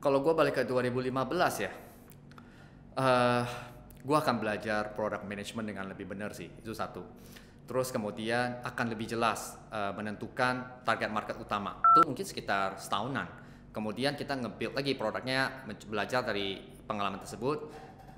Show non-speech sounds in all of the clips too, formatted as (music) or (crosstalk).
kalau gue balik ke 2015 ya uh, eh, gue akan belajar product management dengan lebih benar sih itu satu terus kemudian akan lebih jelas uh, menentukan target market utama itu mungkin sekitar setahunan kemudian kita nge-build lagi produknya belajar dari pengalaman tersebut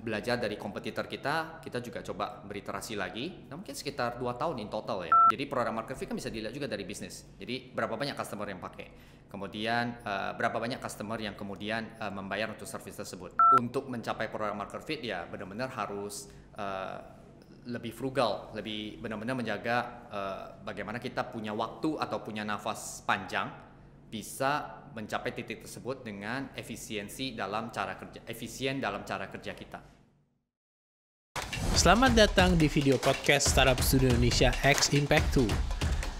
belajar dari kompetitor kita, kita juga coba beriterasi lagi. Nah, mungkin sekitar 2 tahun in total ya. Jadi program market fit kan bisa dilihat juga dari bisnis. Jadi berapa banyak customer yang pakai. Kemudian uh, berapa banyak customer yang kemudian uh, membayar untuk service tersebut. Untuk mencapai program market fit ya benar-benar harus uh, lebih frugal, lebih benar-benar menjaga uh, bagaimana kita punya waktu atau punya nafas panjang bisa mencapai titik tersebut dengan efisiensi dalam cara kerja, efisien dalam cara kerja kita. Selamat datang di video podcast Startup Studio Indonesia X Impact 2.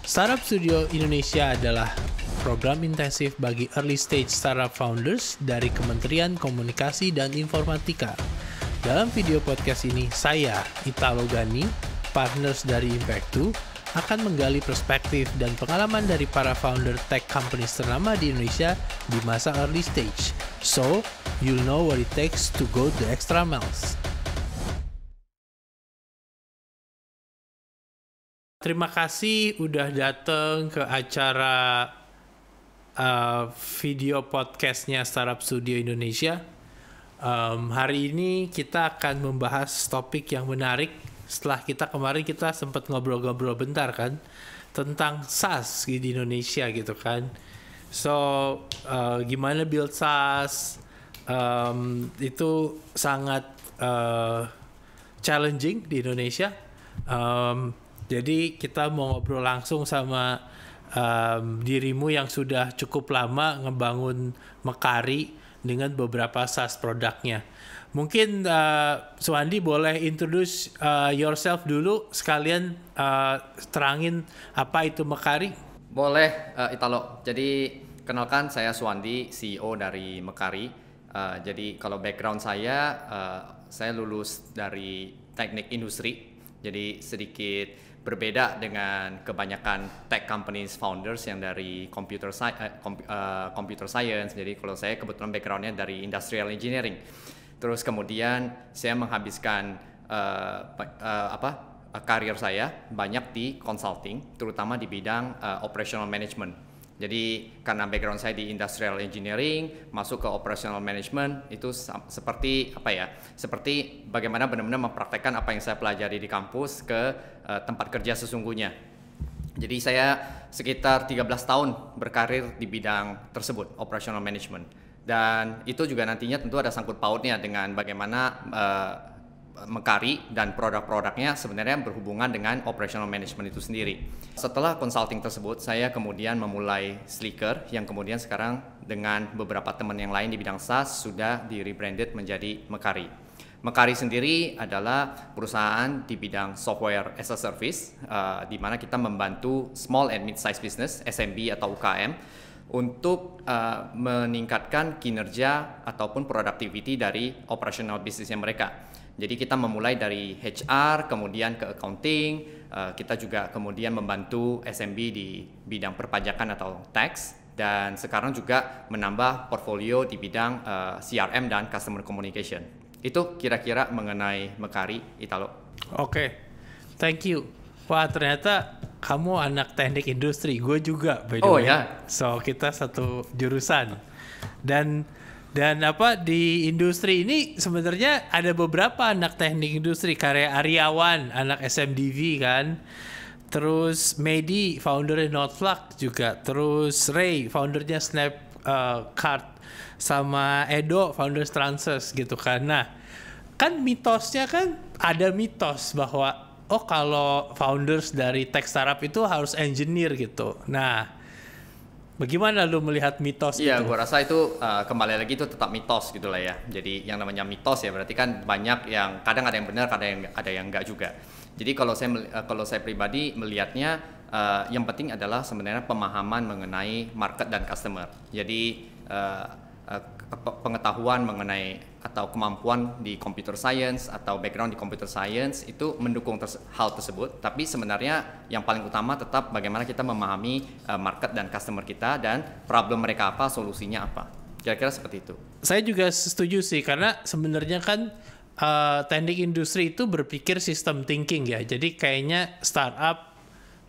Startup Studio Indonesia adalah program intensif bagi early stage startup founders dari Kementerian Komunikasi dan Informatika. Dalam video podcast ini, saya, Italo Gani, partners dari Impact 2, akan menggali perspektif dan pengalaman dari para founder tech companies ternama di Indonesia di masa early stage. So, you'll know what it takes to go the extra miles. terima kasih udah datang ke acara uh, video podcastnya Startup Studio Indonesia. Um, hari ini kita akan membahas topik yang menarik. Setelah kita kemarin kita sempat ngobrol-ngobrol bentar kan tentang SaaS di Indonesia gitu kan. So uh, gimana build SaaS um, itu sangat uh, challenging di Indonesia. Um, jadi kita mau ngobrol langsung sama um, dirimu yang sudah cukup lama ngebangun Mekari dengan beberapa SaaS produknya. Mungkin uh, Suwandi boleh introduce uh, yourself dulu sekalian uh, terangin apa itu Mekari. Boleh uh, Italo. Jadi kenalkan saya Suwandi, CEO dari Mekari. Uh, jadi kalau background saya, uh, saya lulus dari teknik industri. Jadi sedikit berbeda dengan kebanyakan tech companies founders yang dari computer sci eh, eh, computer science. Jadi kalau saya kebetulan backgroundnya dari industrial engineering. Terus kemudian saya menghabiskan uh, uh, apa karir saya banyak di consulting, terutama di bidang uh, operational management jadi karena background saya di industrial engineering, masuk ke operational management itu seperti apa ya? Seperti bagaimana benar-benar mempraktekkan apa yang saya pelajari di kampus ke uh, tempat kerja sesungguhnya. Jadi saya sekitar 13 tahun berkarir di bidang tersebut, operational management. Dan itu juga nantinya tentu ada sangkut pautnya dengan bagaimana uh, Mekari dan produk-produknya sebenarnya berhubungan dengan operational management itu sendiri. Setelah consulting tersebut, saya kemudian memulai Slicker yang kemudian sekarang dengan beberapa teman yang lain di bidang SaaS sudah di rebranded menjadi Mekari. Mekari sendiri adalah perusahaan di bidang software as a service, uh, di mana kita membantu small and mid-sized business (SMB) atau UKM untuk uh, meningkatkan kinerja ataupun productivity dari operational bisnisnya mereka. Jadi kita memulai dari HR, kemudian ke accounting, eh, kita juga kemudian membantu SMB di bidang perpajakan atau tax dan sekarang juga menambah portfolio di bidang eh, CRM dan customer communication. Itu kira-kira mengenai Mekari Italo. Oke. Okay. Thank you. Wah, ternyata kamu anak teknik industri, gue juga by the oh, way. Oh ya. So, kita satu jurusan. Dan dan apa di industri ini sebenarnya ada beberapa anak teknik industri karya Aryawan, anak SMDV kan. Terus Medi, foundernya Notflux juga. Terus Ray, foundernya Snap Uh, Card. sama Edo, founder Transers gitu kan. Nah, kan mitosnya kan ada mitos bahwa oh kalau founders dari tech startup itu harus engineer gitu. Nah, Bagaimana lu melihat mitos? Iya, gua rasa itu uh, kembali lagi itu tetap mitos gitulah ya. Jadi yang namanya mitos ya berarti kan banyak yang kadang ada yang benar, kadang yang, ada yang enggak juga. Jadi kalau saya eh, kalau saya pribadi melihatnya uh, yang penting adalah sebenarnya pemahaman mengenai market dan customer. Jadi uh, uh, pengetahuan mengenai atau kemampuan di computer science atau background di computer science itu mendukung terse hal tersebut tapi sebenarnya yang paling utama tetap bagaimana kita memahami uh, market dan customer kita dan problem mereka apa solusinya apa kira-kira seperti itu saya juga setuju sih karena sebenarnya kan uh, teknik industri itu berpikir sistem thinking ya jadi kayaknya startup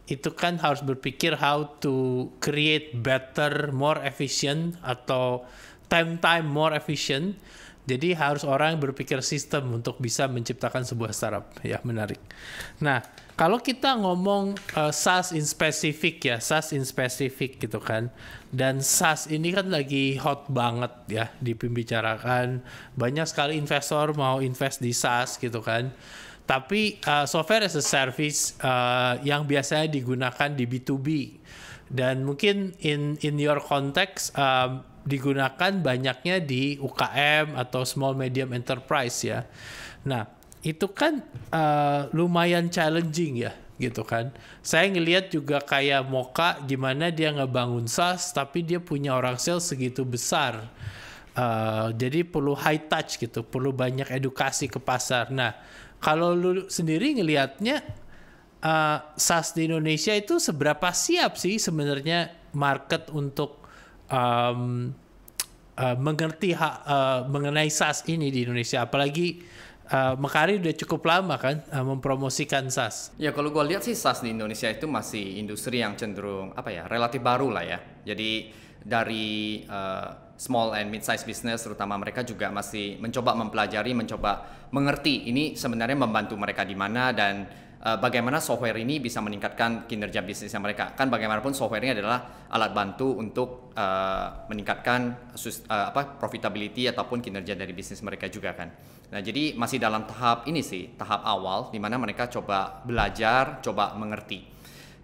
itu kan harus berpikir how to create better more efficient atau time time more efficient jadi harus orang berpikir sistem untuk bisa menciptakan sebuah startup. Ya, menarik. Nah, kalau kita ngomong uh, SaaS in specific ya, SaaS in specific gitu kan. Dan SaaS ini kan lagi hot banget ya dibicarakan. Banyak sekali investor mau invest di SaaS gitu kan. Tapi uh, software as a service uh, yang biasanya digunakan di B2B dan mungkin in in your context Uh, digunakan banyaknya di UKM atau small medium enterprise ya. Nah, itu kan uh, lumayan challenging ya gitu kan. Saya ngelihat juga kayak Moka gimana dia ngebangun SaaS tapi dia punya orang sales segitu besar. Uh, jadi perlu high touch gitu, perlu banyak edukasi ke pasar. Nah, kalau lu sendiri ngelihatnya uh, SaaS di Indonesia itu seberapa siap sih sebenarnya market untuk um, uh, mengerti hak uh, mengenai SAS ini di Indonesia apalagi uh, Mekari udah cukup lama kan uh, mempromosikan SAS. Ya kalau gue lihat sih SAS di Indonesia itu masih industri yang cenderung apa ya relatif baru lah ya. Jadi dari uh, small and mid size business terutama mereka juga masih mencoba mempelajari, mencoba mengerti ini sebenarnya membantu mereka di mana dan uh, bagaimana software ini bisa meningkatkan kinerja bisnisnya mereka. Kan bagaimanapun software ini adalah alat bantu untuk uh, meningkatkan sus, uh, apa profitability ataupun kinerja dari bisnis mereka juga kan. Nah, jadi masih dalam tahap ini sih, tahap awal di mana mereka coba belajar, coba mengerti.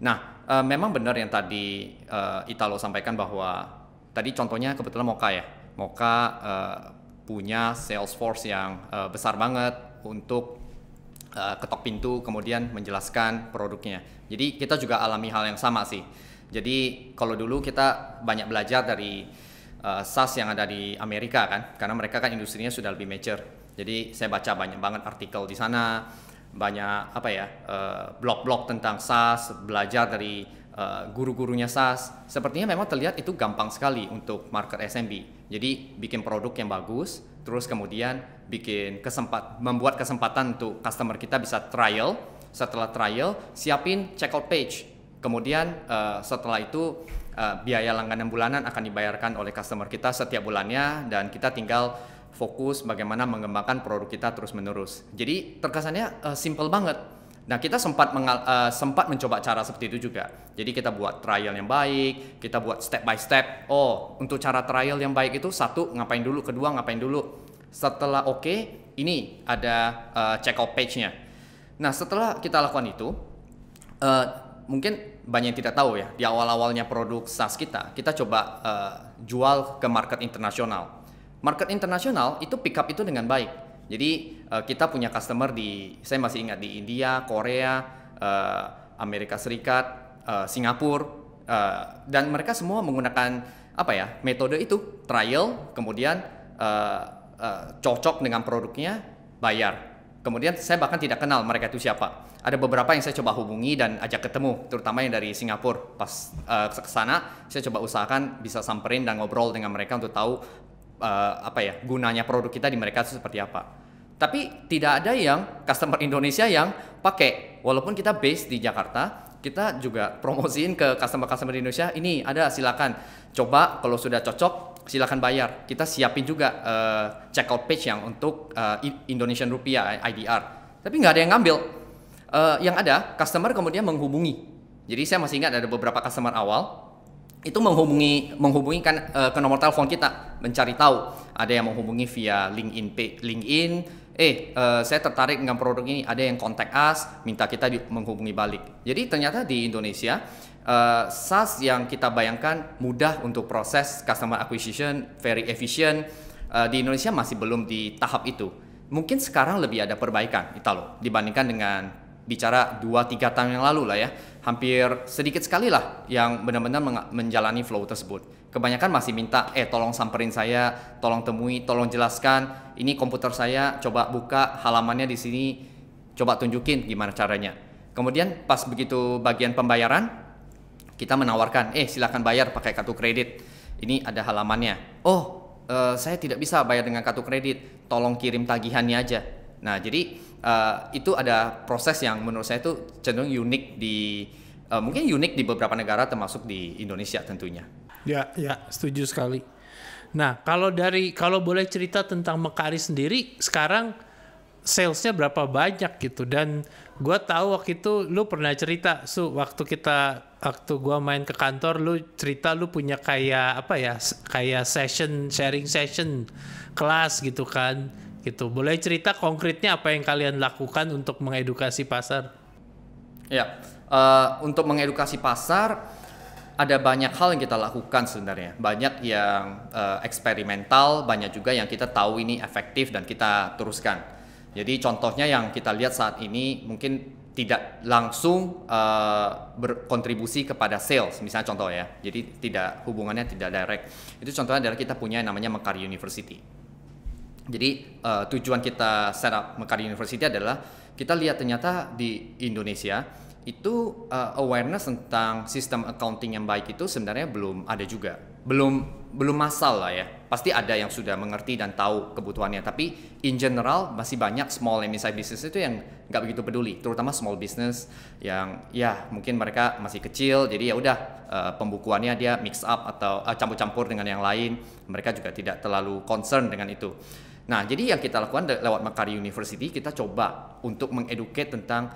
Nah, uh, memang benar yang tadi uh, Italo sampaikan bahwa tadi contohnya kebetulan Moka ya. Moka uh, punya sales force yang uh, besar banget untuk Eh, ketok pintu kemudian menjelaskan produknya. Jadi kita juga alami hal yang sama sih. Jadi kalau dulu kita banyak belajar dari uh, SaaS yang ada di Amerika kan, karena mereka kan industrinya sudah lebih mature. Jadi saya baca banyak banget artikel di sana, banyak apa ya uh, blog-blog tentang SaaS, belajar dari uh, guru-gurunya SaaS. Sepertinya memang terlihat itu gampang sekali untuk market SMB. Jadi bikin produk yang bagus, terus kemudian bikin kesempat membuat kesempatan untuk customer kita bisa trial. Setelah trial, siapin checkout page. Kemudian uh, setelah itu uh, biaya langganan bulanan akan dibayarkan oleh customer kita setiap bulannya dan kita tinggal fokus bagaimana mengembangkan produk kita terus-menerus. Jadi terkesannya uh, simple banget. Nah, kita sempat mengal, uh, sempat mencoba cara seperti itu juga. Jadi kita buat trial yang baik, kita buat step by step. Oh, untuk cara trial yang baik itu satu ngapain dulu, kedua ngapain dulu. Setelah oke, okay, ini ada uh, out page-nya. Nah, setelah kita lakukan itu, uh, mungkin banyak yang tidak tahu ya, di awal-awalnya produk SaaS kita, kita coba uh, jual ke market internasional. Market internasional itu pick up itu dengan baik. Jadi uh, kita punya customer di, saya masih ingat di India, Korea, uh, Amerika Serikat, uh, Singapura, uh, dan mereka semua menggunakan apa ya metode itu trial, kemudian Eh, cocok dengan produknya, bayar. Kemudian saya bahkan tidak kenal mereka itu siapa. Ada beberapa yang saya coba hubungi dan ajak ketemu, terutama yang dari Singapura. Pas uh, ke sana, saya coba usahakan bisa samperin dan ngobrol dengan mereka untuk tahu uh, apa ya gunanya produk kita di mereka itu seperti apa. Tapi tidak ada yang customer Indonesia yang pakai, walaupun kita base di Jakarta, kita juga promosiin ke customer-customer di Indonesia ini ada silakan coba kalau sudah cocok silakan bayar kita siapin juga uh, checkout page yang untuk uh, Indonesian rupiah eh, IDR tapi nggak ada yang ngambil uh, yang ada customer kemudian menghubungi jadi saya masih ingat ada beberapa customer awal itu menghubungi menghubungi kan uh, ke nomor telepon kita mencari tahu ada yang menghubungi via LinkedIn LinkedIn eh uh, saya tertarik dengan produk ini ada yang kontak us minta kita di- menghubungi balik jadi ternyata di Indonesia uh, SaaS yang kita bayangkan mudah untuk proses customer acquisition very efficient uh, di Indonesia masih belum di tahap itu mungkin sekarang lebih ada perbaikan Italo dibandingkan dengan bicara 2-3 tahun yang lalu lah ya hampir sedikit sekali lah yang benar-benar menjalani flow tersebut kebanyakan masih minta eh tolong samperin saya, tolong temui, tolong jelaskan, ini komputer saya, coba buka halamannya di sini, coba tunjukin gimana caranya. Kemudian pas begitu bagian pembayaran, kita menawarkan, eh silahkan bayar pakai kartu kredit. Ini ada halamannya. Oh, eh, saya tidak bisa bayar dengan kartu kredit, tolong kirim tagihannya aja. Nah, jadi eh, itu ada proses yang menurut saya itu cenderung unik di eh, mungkin unik di beberapa negara termasuk di Indonesia tentunya. Ya, ya, setuju sekali. Nah, kalau dari kalau boleh cerita tentang Mekari sendiri sekarang salesnya berapa banyak gitu dan gue tahu waktu itu lu pernah cerita su waktu kita waktu gue main ke kantor lu cerita lu punya kayak apa ya kayak session sharing session kelas gitu kan gitu boleh cerita konkretnya apa yang kalian lakukan untuk mengedukasi pasar ya uh, untuk mengedukasi pasar ada banyak hal yang kita lakukan sebenarnya, banyak yang uh, eksperimental, banyak juga yang kita tahu ini efektif dan kita teruskan. Jadi contohnya yang kita lihat saat ini mungkin tidak langsung uh, berkontribusi kepada sales, misalnya contoh ya. Jadi tidak hubungannya tidak direct. Itu contohnya adalah kita punya yang namanya Mekar University. Jadi uh, tujuan kita setup Mekar University adalah kita lihat ternyata di Indonesia itu uh, awareness tentang sistem accounting yang baik itu sebenarnya belum ada juga. Belum belum masal lah ya. Pasti ada yang sudah mengerti dan tahu kebutuhannya, tapi in general masih banyak small and mid business itu yang nggak begitu peduli, terutama small business yang ya mungkin mereka masih kecil, jadi ya udah uh, pembukuannya dia mix up atau eh, campur-campur dengan yang lain, mereka juga tidak terlalu concern dengan itu. Nah, jadi yang kita lakukan lewat Makari University kita coba untuk mengeduket tentang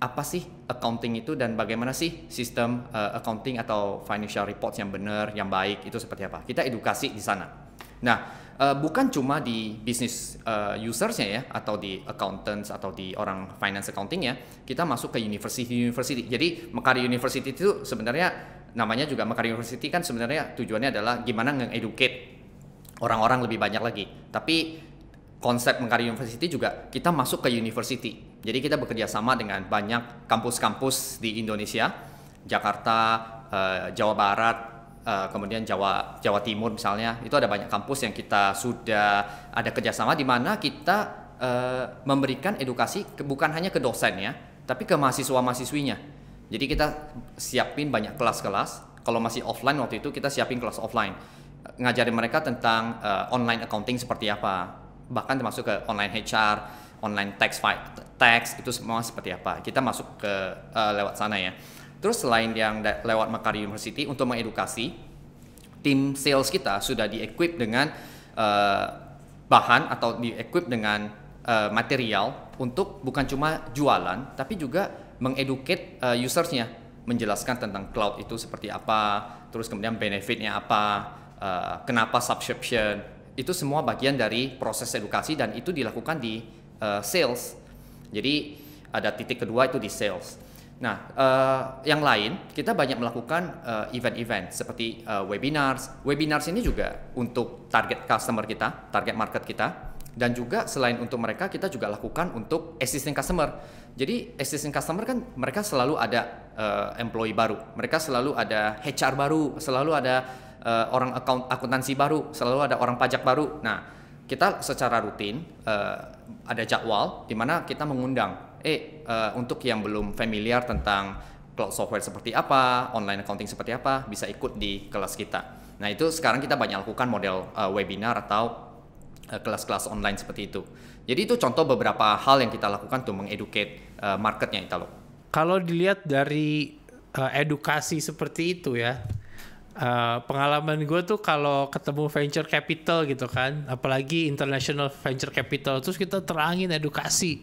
apa sih accounting itu dan bagaimana sih sistem uh, accounting atau financial reports yang benar, yang baik itu seperti apa. Kita edukasi di sana. Nah, uh, bukan cuma di bisnis uh, eh, usersnya ya atau di accountants atau di orang finance accounting ya. kita masuk ke university university. Jadi Mekari University itu sebenarnya namanya juga Mekari University kan sebenarnya tujuannya adalah gimana nge-educate orang-orang lebih banyak lagi. Tapi konsep mengkarya University juga kita masuk ke university. Jadi kita bekerja sama dengan banyak kampus-kampus di Indonesia, Jakarta, eh, Jawa Barat, eh, kemudian Jawa Jawa Timur misalnya. Itu ada banyak kampus yang kita sudah ada kerjasama di mana kita eh, memberikan edukasi bukan hanya ke dosen ya, tapi ke mahasiswa-mahasiswinya. Jadi kita siapin banyak kelas-kelas. Kalau masih offline waktu itu kita siapin kelas offline, ngajarin mereka tentang online accounting seperti apa, bahkan termasuk ke online HR, online tax file, tax itu semua seperti apa. Kita masuk ke uh, lewat sana ya. Terus selain yang lewat Makari University untuk mengedukasi, tim sales kita sudah di-equip dengan uh, bahan atau di-equip dengan uh, material untuk bukan cuma jualan tapi juga mengeduket uh, usersnya menjelaskan tentang cloud itu seperti apa, terus kemudian benefitnya apa, uh, kenapa subscription, itu semua bagian dari proses edukasi dan itu dilakukan di uh, sales. Jadi ada titik kedua itu di sales. Nah, uh, yang lain kita banyak melakukan eh, event-event uh, seperti uh, webinars. Webinars ini juga untuk target customer kita, target market kita, dan juga selain untuk mereka kita juga lakukan untuk existing customer. Jadi existing customer kan mereka selalu ada uh, employee baru, mereka selalu ada HR baru, selalu ada uh, orang account akuntansi baru, selalu ada orang pajak baru. Nah, kita secara rutin uh, ada jadwal di mana kita mengundang eh uh, untuk yang belum familiar tentang cloud software seperti apa, online accounting seperti apa, bisa ikut di kelas kita. Nah, itu sekarang kita banyak lakukan model uh, webinar atau kelas-kelas uh, online seperti itu. Jadi itu contoh beberapa hal yang kita lakukan untuk mengeducate uh, marketnya Italo. Kalau dilihat dari uh, edukasi seperti itu ya, Eh, pengalaman gue tuh kalau ketemu venture capital gitu kan, apalagi international venture capital, terus kita terangin edukasi,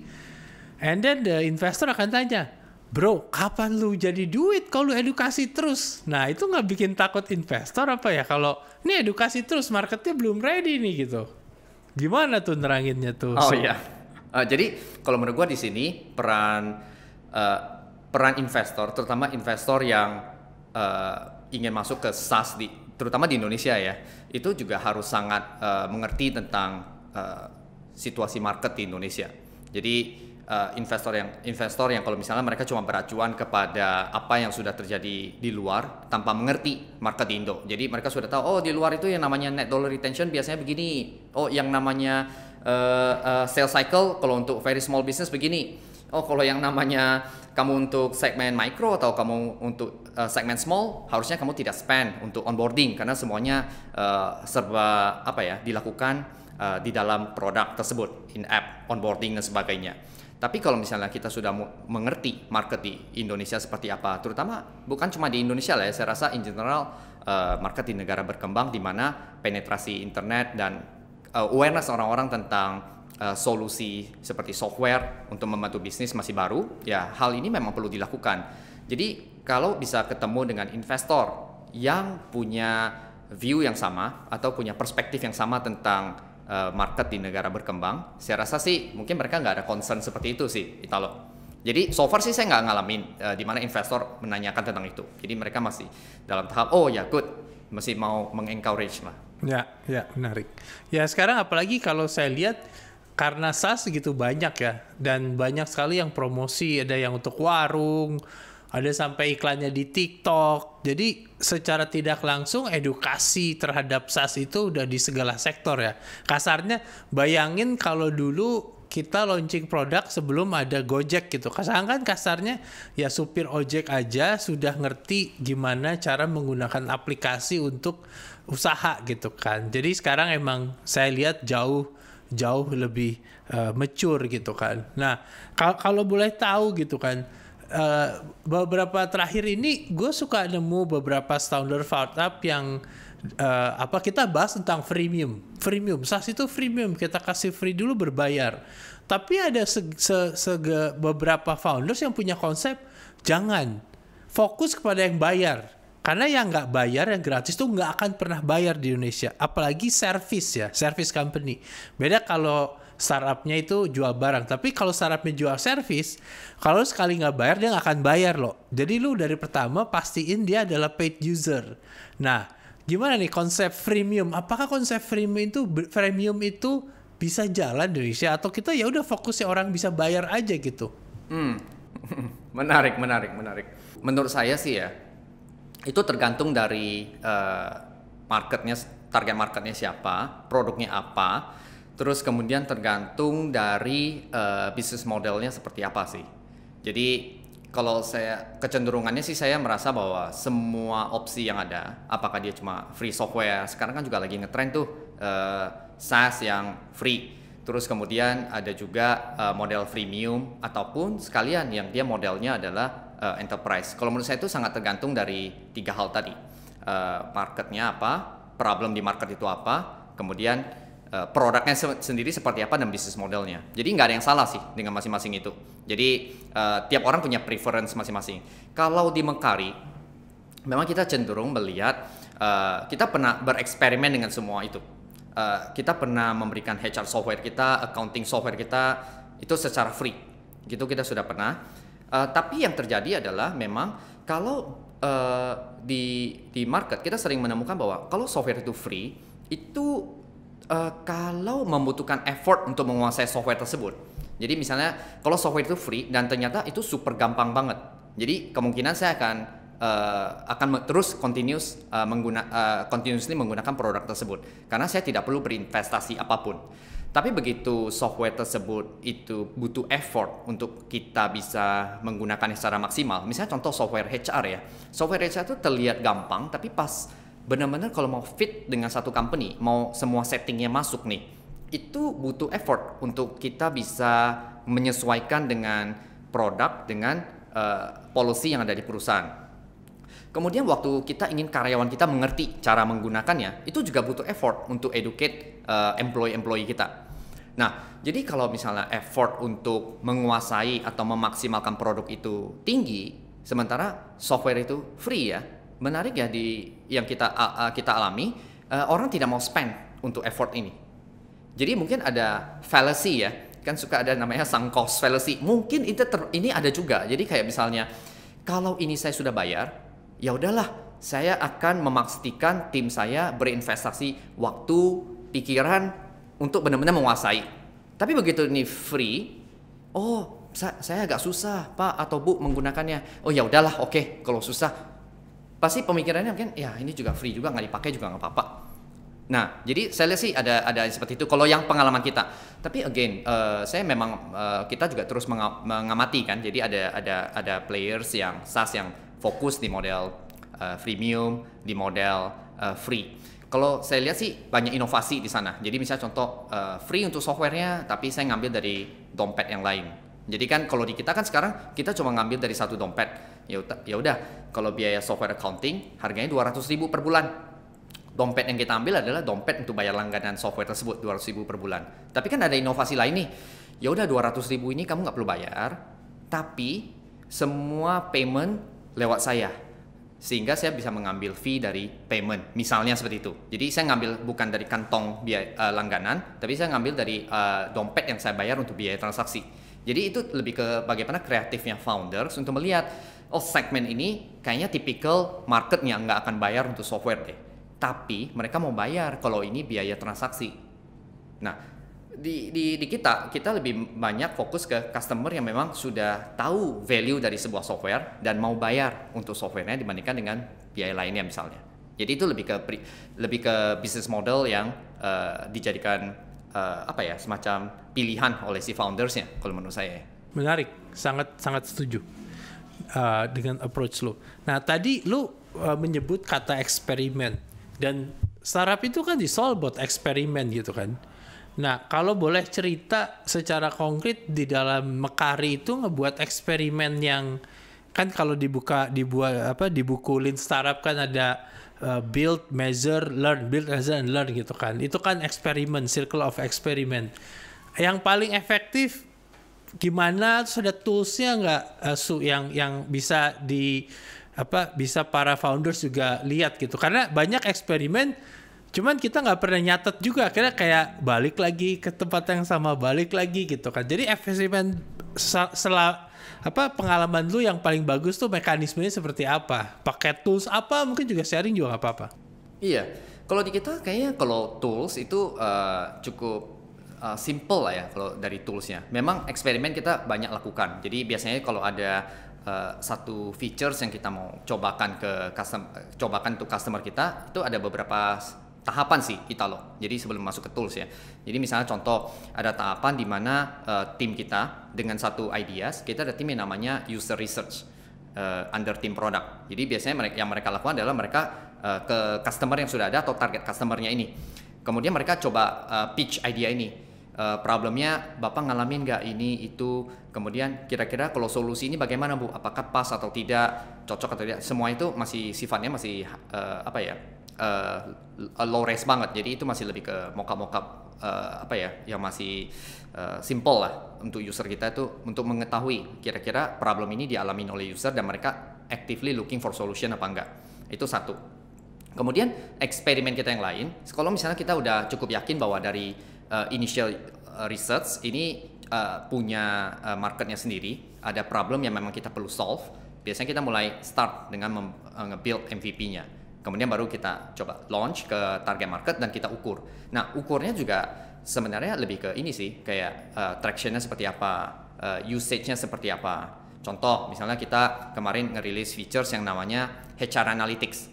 and then the investor akan tanya, bro, kapan lu jadi duit kalau lu edukasi terus? Nah itu nggak bikin takut investor apa ya kalau ini edukasi terus marketnya belum ready nih gitu. Gimana tuh neranginnya tuh? Oh so, iya. Uh, jadi kalau menurut gue di sini peran uh, peran investor, terutama investor yang uh, ingin masuk ke SaaS di terutama di Indonesia ya itu juga harus sangat uh, mengerti tentang uh, situasi market di Indonesia. Jadi uh, investor yang investor yang kalau misalnya mereka cuma beracuan kepada apa yang sudah terjadi di luar tanpa mengerti market di Indo. Jadi mereka sudah tahu oh di luar itu yang namanya net dollar retention biasanya begini. Oh yang namanya uh, uh, sales cycle kalau untuk very small business begini oh kalau yang namanya kamu untuk segmen micro atau kamu untuk uh, segmen small harusnya kamu tidak spend untuk onboarding karena semuanya uh, serba apa ya dilakukan uh, di dalam produk tersebut in app onboarding dan sebagainya. Tapi kalau misalnya kita sudah mengerti market di Indonesia seperti apa, terutama bukan cuma di Indonesia lah ya, saya rasa in general uh, market di negara berkembang di mana penetrasi internet dan uh, awareness orang-orang tentang Eh, solusi seperti software untuk membantu bisnis masih baru, ya hal ini memang perlu dilakukan. Jadi kalau bisa ketemu dengan investor yang punya view yang sama atau punya perspektif yang sama tentang uh, market di negara berkembang, saya rasa sih mungkin mereka nggak ada concern seperti itu sih, Italo. Jadi so far sih saya nggak ngalamin uh, di mana investor menanyakan tentang itu. Jadi mereka masih dalam tahap oh ya good, masih mau mengencourage lah. Ya, ya menarik. Ya sekarang apalagi kalau saya lihat karena SaaS gitu banyak ya dan banyak sekali yang promosi ada yang untuk warung ada sampai iklannya di TikTok jadi secara tidak langsung edukasi terhadap SaaS itu udah di segala sektor ya kasarnya bayangin kalau dulu kita launching produk sebelum ada Gojek gitu. Kasang kan kasarnya ya supir ojek aja sudah ngerti gimana cara menggunakan aplikasi untuk usaha gitu kan. Jadi sekarang emang saya lihat jauh jauh lebih uh, mature gitu kan. Nah kalau boleh tahu gitu kan uh, beberapa terakhir ini gue suka nemu beberapa founder startup yang uh, apa kita bahas tentang freemium. Freemium Saat itu freemium kita kasih free dulu berbayar. Tapi ada se se sege beberapa founders yang punya konsep jangan fokus kepada yang bayar karena yang nggak bayar, yang gratis tuh nggak akan pernah bayar di Indonesia. Apalagi service ya, service company. Beda kalau startupnya itu jual barang. Tapi kalau startupnya jual service, kalau sekali nggak bayar, dia nggak akan bayar loh. Jadi lu dari pertama pastiin dia adalah paid user. Nah, gimana nih konsep freemium? Apakah konsep freemium itu freemium itu bisa jalan di Indonesia atau kita ya udah fokusnya orang bisa bayar aja gitu? Hmm. (laughs) menarik, menarik, menarik. Menurut saya sih ya, itu tergantung dari uh, marketnya target marketnya siapa produknya apa terus kemudian tergantung dari uh, eh, bisnis modelnya seperti apa sih jadi kalau saya kecenderungannya sih saya merasa bahwa semua opsi yang ada apakah dia cuma free software sekarang kan juga lagi ngetren tuh uh, SaaS yang free terus kemudian ada juga uh, model freemium ataupun sekalian yang dia modelnya adalah uh, enterprise. Kalau menurut saya itu sangat tergantung dari tiga hal tadi. Uh, marketnya apa, problem di market itu apa, kemudian uh, produknya se sendiri seperti apa dan bisnis modelnya. Jadi nggak ada yang salah sih dengan masing-masing itu. Jadi uh, tiap orang punya preference masing-masing. Kalau di Mekari, memang kita cenderung melihat uh, kita pernah bereksperimen dengan semua itu. Uh, kita pernah memberikan HR software kita, accounting software kita itu secara free. Gitu kita sudah pernah Uh, tapi yang terjadi adalah memang kalau uh, di di market kita sering menemukan bahwa kalau software itu free itu uh, kalau membutuhkan effort untuk menguasai software tersebut. Jadi misalnya kalau software itu free dan ternyata itu super gampang banget. Jadi kemungkinan saya akan uh, akan terus continuous uh, mengguna uh, continuously menggunakan produk tersebut karena saya tidak perlu berinvestasi apapun. Tapi begitu software tersebut itu butuh effort untuk kita bisa menggunakannya secara maksimal. Misalnya contoh software HR ya. Software HR itu terlihat gampang tapi pas benar-benar kalau mau fit dengan satu company, mau semua settingnya masuk nih, itu butuh effort untuk kita bisa menyesuaikan dengan produk dengan uh, policy yang ada di perusahaan. Kemudian waktu kita ingin karyawan kita mengerti cara menggunakannya, itu juga butuh effort untuk educate eh, employee-employee uh, kita. Nah, jadi kalau misalnya effort untuk menguasai atau memaksimalkan produk itu tinggi, sementara software itu free ya. Menarik ya di yang kita uh, kita alami, uh, orang tidak mau spend untuk effort ini. Jadi mungkin ada fallacy ya, kan suka ada namanya sunk cost fallacy. Mungkin itu ter, ini ada juga. Jadi kayak misalnya kalau ini saya sudah bayar, ya udahlah, saya akan memastikan tim saya berinvestasi waktu, pikiran, untuk benar-benar menguasai. Tapi begitu ini free, oh saya agak susah pak atau bu menggunakannya. Oh ya udahlah oke okay, kalau susah pasti pemikirannya mungkin ya ini juga free juga nggak dipakai juga nggak apa-apa. Nah, jadi saya lihat sih ada ada seperti itu. Kalau yang pengalaman kita, tapi again, uh, saya memang uh, kita juga terus mengamati kan. Jadi ada ada ada players yang SaaS yang fokus di model uh, freemium, di model uh, free. Kalau saya lihat sih banyak inovasi di sana. Jadi misalnya contoh uh, free untuk softwarenya, tapi saya ngambil dari dompet yang lain. Jadi kan kalau di kita kan sekarang kita cuma ngambil dari satu dompet. Ya, ya udah, kalau biaya software accounting harganya 200 ribu per bulan. Dompet yang kita ambil adalah dompet untuk bayar langganan software tersebut 200 ribu per bulan. Tapi kan ada inovasi lain nih. Ya udah 200 ribu ini kamu nggak perlu bayar, tapi semua payment lewat saya sehingga saya bisa mengambil fee dari payment misalnya seperti itu jadi saya ngambil bukan dari kantong biaya uh, langganan tapi saya ngambil dari uh, dompet yang saya bayar untuk biaya transaksi jadi itu lebih ke bagaimana kreatifnya founders untuk melihat oh segmen ini kayaknya tipikal market yang nggak akan bayar untuk software deh tapi mereka mau bayar kalau ini biaya transaksi nah di, di, di kita kita lebih banyak fokus ke customer yang memang sudah tahu value dari sebuah software dan mau bayar untuk softwarenya dibandingkan dengan biaya lainnya misalnya. Jadi itu lebih ke lebih ke bisnis model yang uh, dijadikan uh, apa ya semacam pilihan oleh si foundersnya kalau menurut saya. Menarik, sangat sangat setuju uh, dengan approach lo. Nah tadi lo uh, menyebut kata eksperimen dan startup itu kan di buat eksperimen gitu kan Nah, kalau boleh cerita secara konkret di dalam Mekari itu ngebuat eksperimen yang kan kalau dibuka dibuat apa di buku Lean Startup kan ada uh, build, measure, learn, build, measure, and learn gitu kan. Itu kan eksperimen, circle of experiment. Yang paling efektif gimana? Terus ada toolsnya nggak uh, su yang yang bisa di apa bisa para founders juga lihat gitu. Karena banyak eksperimen cuman kita nggak pernah nyatet juga akhirnya kayak balik lagi ke tempat yang sama balik lagi gitu kan jadi efisien setelah apa pengalaman lu yang paling bagus tuh mekanismenya seperti apa pakai tools apa mungkin juga sharing juga gak apa-apa iya kalau di kita kayaknya kalau tools itu uh, cukup uh, simple lah ya kalau dari toolsnya memang eksperimen kita banyak lakukan jadi biasanya kalau ada uh, satu features yang kita mau cobakan ke custom cobakan untuk customer kita itu ada beberapa tahapan sih kita loh. Jadi sebelum masuk ke tools ya. Jadi misalnya contoh ada tahapan di mana uh, tim kita dengan satu ideas kita ada tim yang namanya user research uh, under team product. Jadi biasanya mereka, yang mereka lakukan adalah mereka uh, ke customer yang sudah ada atau target customernya ini. Kemudian mereka coba uh, pitch idea ini. Uh, problemnya bapak ngalamin nggak ini itu kemudian kira-kira kalau solusi ini bagaimana bu apakah pas atau tidak cocok atau tidak semua itu masih sifatnya masih uh, apa ya uh, low res banget jadi itu masih lebih ke mockup-mockup uh, eh, apa ya yang masih uh, simple lah untuk user kita itu untuk mengetahui kira-kira problem ini dialami oleh user dan mereka actively looking for solution apa enggak itu satu kemudian eksperimen kita yang lain kalau misalnya kita udah cukup yakin bahwa dari uh, initial research ini uh, punya uh, marketnya sendiri ada problem yang memang kita perlu solve biasanya kita mulai start dengan nge-build MVP-nya kemudian baru kita coba launch ke target market dan kita ukur. Nah, ukurnya juga sebenarnya lebih ke ini sih, kayak uh, tractionnya seperti apa, uh, usage-nya seperti apa. Contoh, misalnya kita kemarin ngerilis features yang namanya HR Analytics.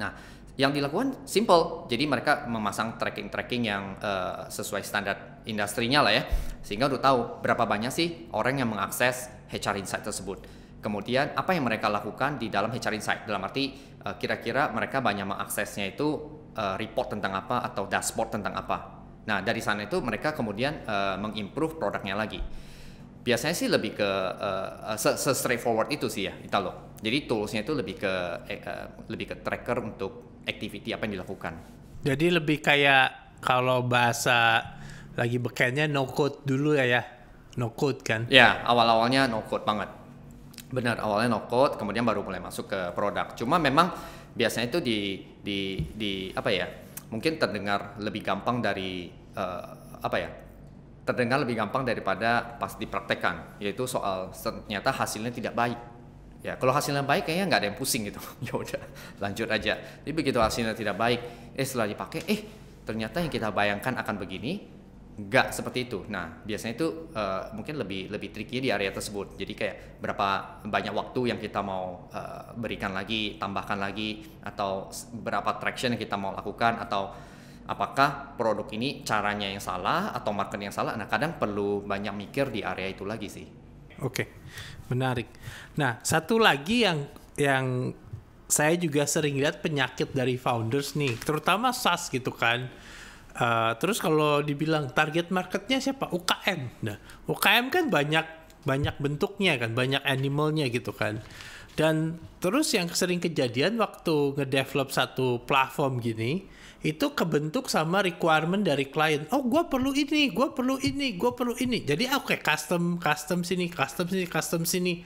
Nah, yang dilakukan simple, jadi mereka memasang tracking-tracking yang uh, sesuai standar industrinya lah ya, sehingga udah tahu berapa banyak sih orang yang mengakses HR Insight tersebut Kemudian apa yang mereka lakukan di dalam HR Insight dalam arti eh, kira-kira uh, mereka banyak mengaksesnya itu uh, report tentang apa atau dashboard tentang apa. Nah dari sana itu mereka kemudian uh, mengimprove produknya lagi. Biasanya sih lebih ke uh, se straightforward itu sih ya kita gitu loh. Jadi toolsnya itu lebih ke uh, lebih ke tracker untuk activity apa yang dilakukan. Jadi lebih kayak kalau bahasa lagi bekennya no code dulu ya ya no code kan? Ya awal awalnya no code banget Benar, awalnya no code, kemudian baru mulai masuk ke produk. Cuma memang biasanya itu di di di apa ya? Mungkin terdengar lebih gampang dari uh, apa ya? Terdengar lebih gampang daripada pas dipraktekkan, yaitu soal ternyata hasilnya tidak baik. Ya, kalau hasilnya baik kayaknya nggak ada yang pusing gitu. (laughs) ya udah, lanjut aja. Jadi begitu hasilnya tidak baik, eh setelah dipakai, eh ternyata yang kita bayangkan akan begini, nggak seperti itu. Nah, biasanya itu uh, mungkin lebih lebih tricky di area tersebut. Jadi kayak berapa banyak waktu yang kita mau uh, berikan lagi, tambahkan lagi, atau berapa traction yang kita mau lakukan, atau apakah produk ini caranya yang salah atau market yang salah. Nah, kadang perlu banyak mikir di area itu lagi sih. Oke, menarik. Nah, satu lagi yang yang saya juga sering lihat penyakit dari founders nih, terutama SaaS gitu kan Eh, terus kalau dibilang target marketnya siapa? UKM. Nah, UKM kan banyak banyak bentuknya kan, banyak animalnya gitu kan. Dan terus yang sering kejadian waktu ngedevelop satu platform gini, itu kebentuk sama requirement dari klien. Oh, gue perlu ini, gue perlu ini, gue perlu ini. Jadi ah, oke, okay, custom, custom sini, custom sini, custom sini.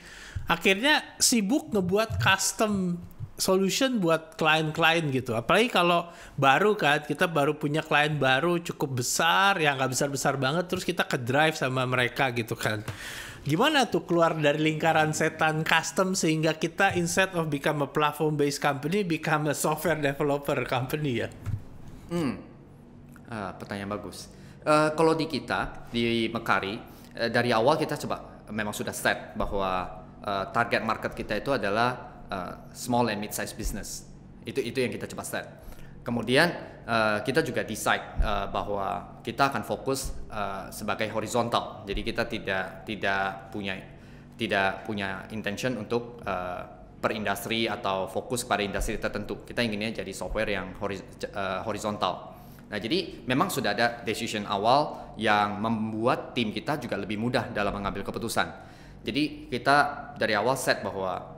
Akhirnya sibuk ngebuat custom solution buat klien-klien gitu. Apalagi kalau baru kan, kita baru punya klien baru cukup besar, yang nggak besar-besar banget, terus kita ke drive sama mereka gitu kan. Gimana tuh keluar dari lingkaran setan custom sehingga kita instead of become a platform based company, become a software developer company ya? Hmm, uh, pertanyaan bagus. Uh, kalau di kita di Mekari uh, dari awal kita coba memang sudah set bahwa uh, target market kita itu adalah Eh, small and mid-sized business. Itu itu yang kita coba set. Kemudian uh, kita juga decide uh, bahwa kita akan fokus uh, sebagai horizontal. Jadi kita tidak tidak punya tidak punya intention untuk uh, per industri atau fokus pada industri tertentu. Kita inginnya jadi software yang horizontal. Nah, jadi memang sudah ada decision awal yang membuat tim kita juga lebih mudah dalam mengambil keputusan. Jadi kita dari awal set bahwa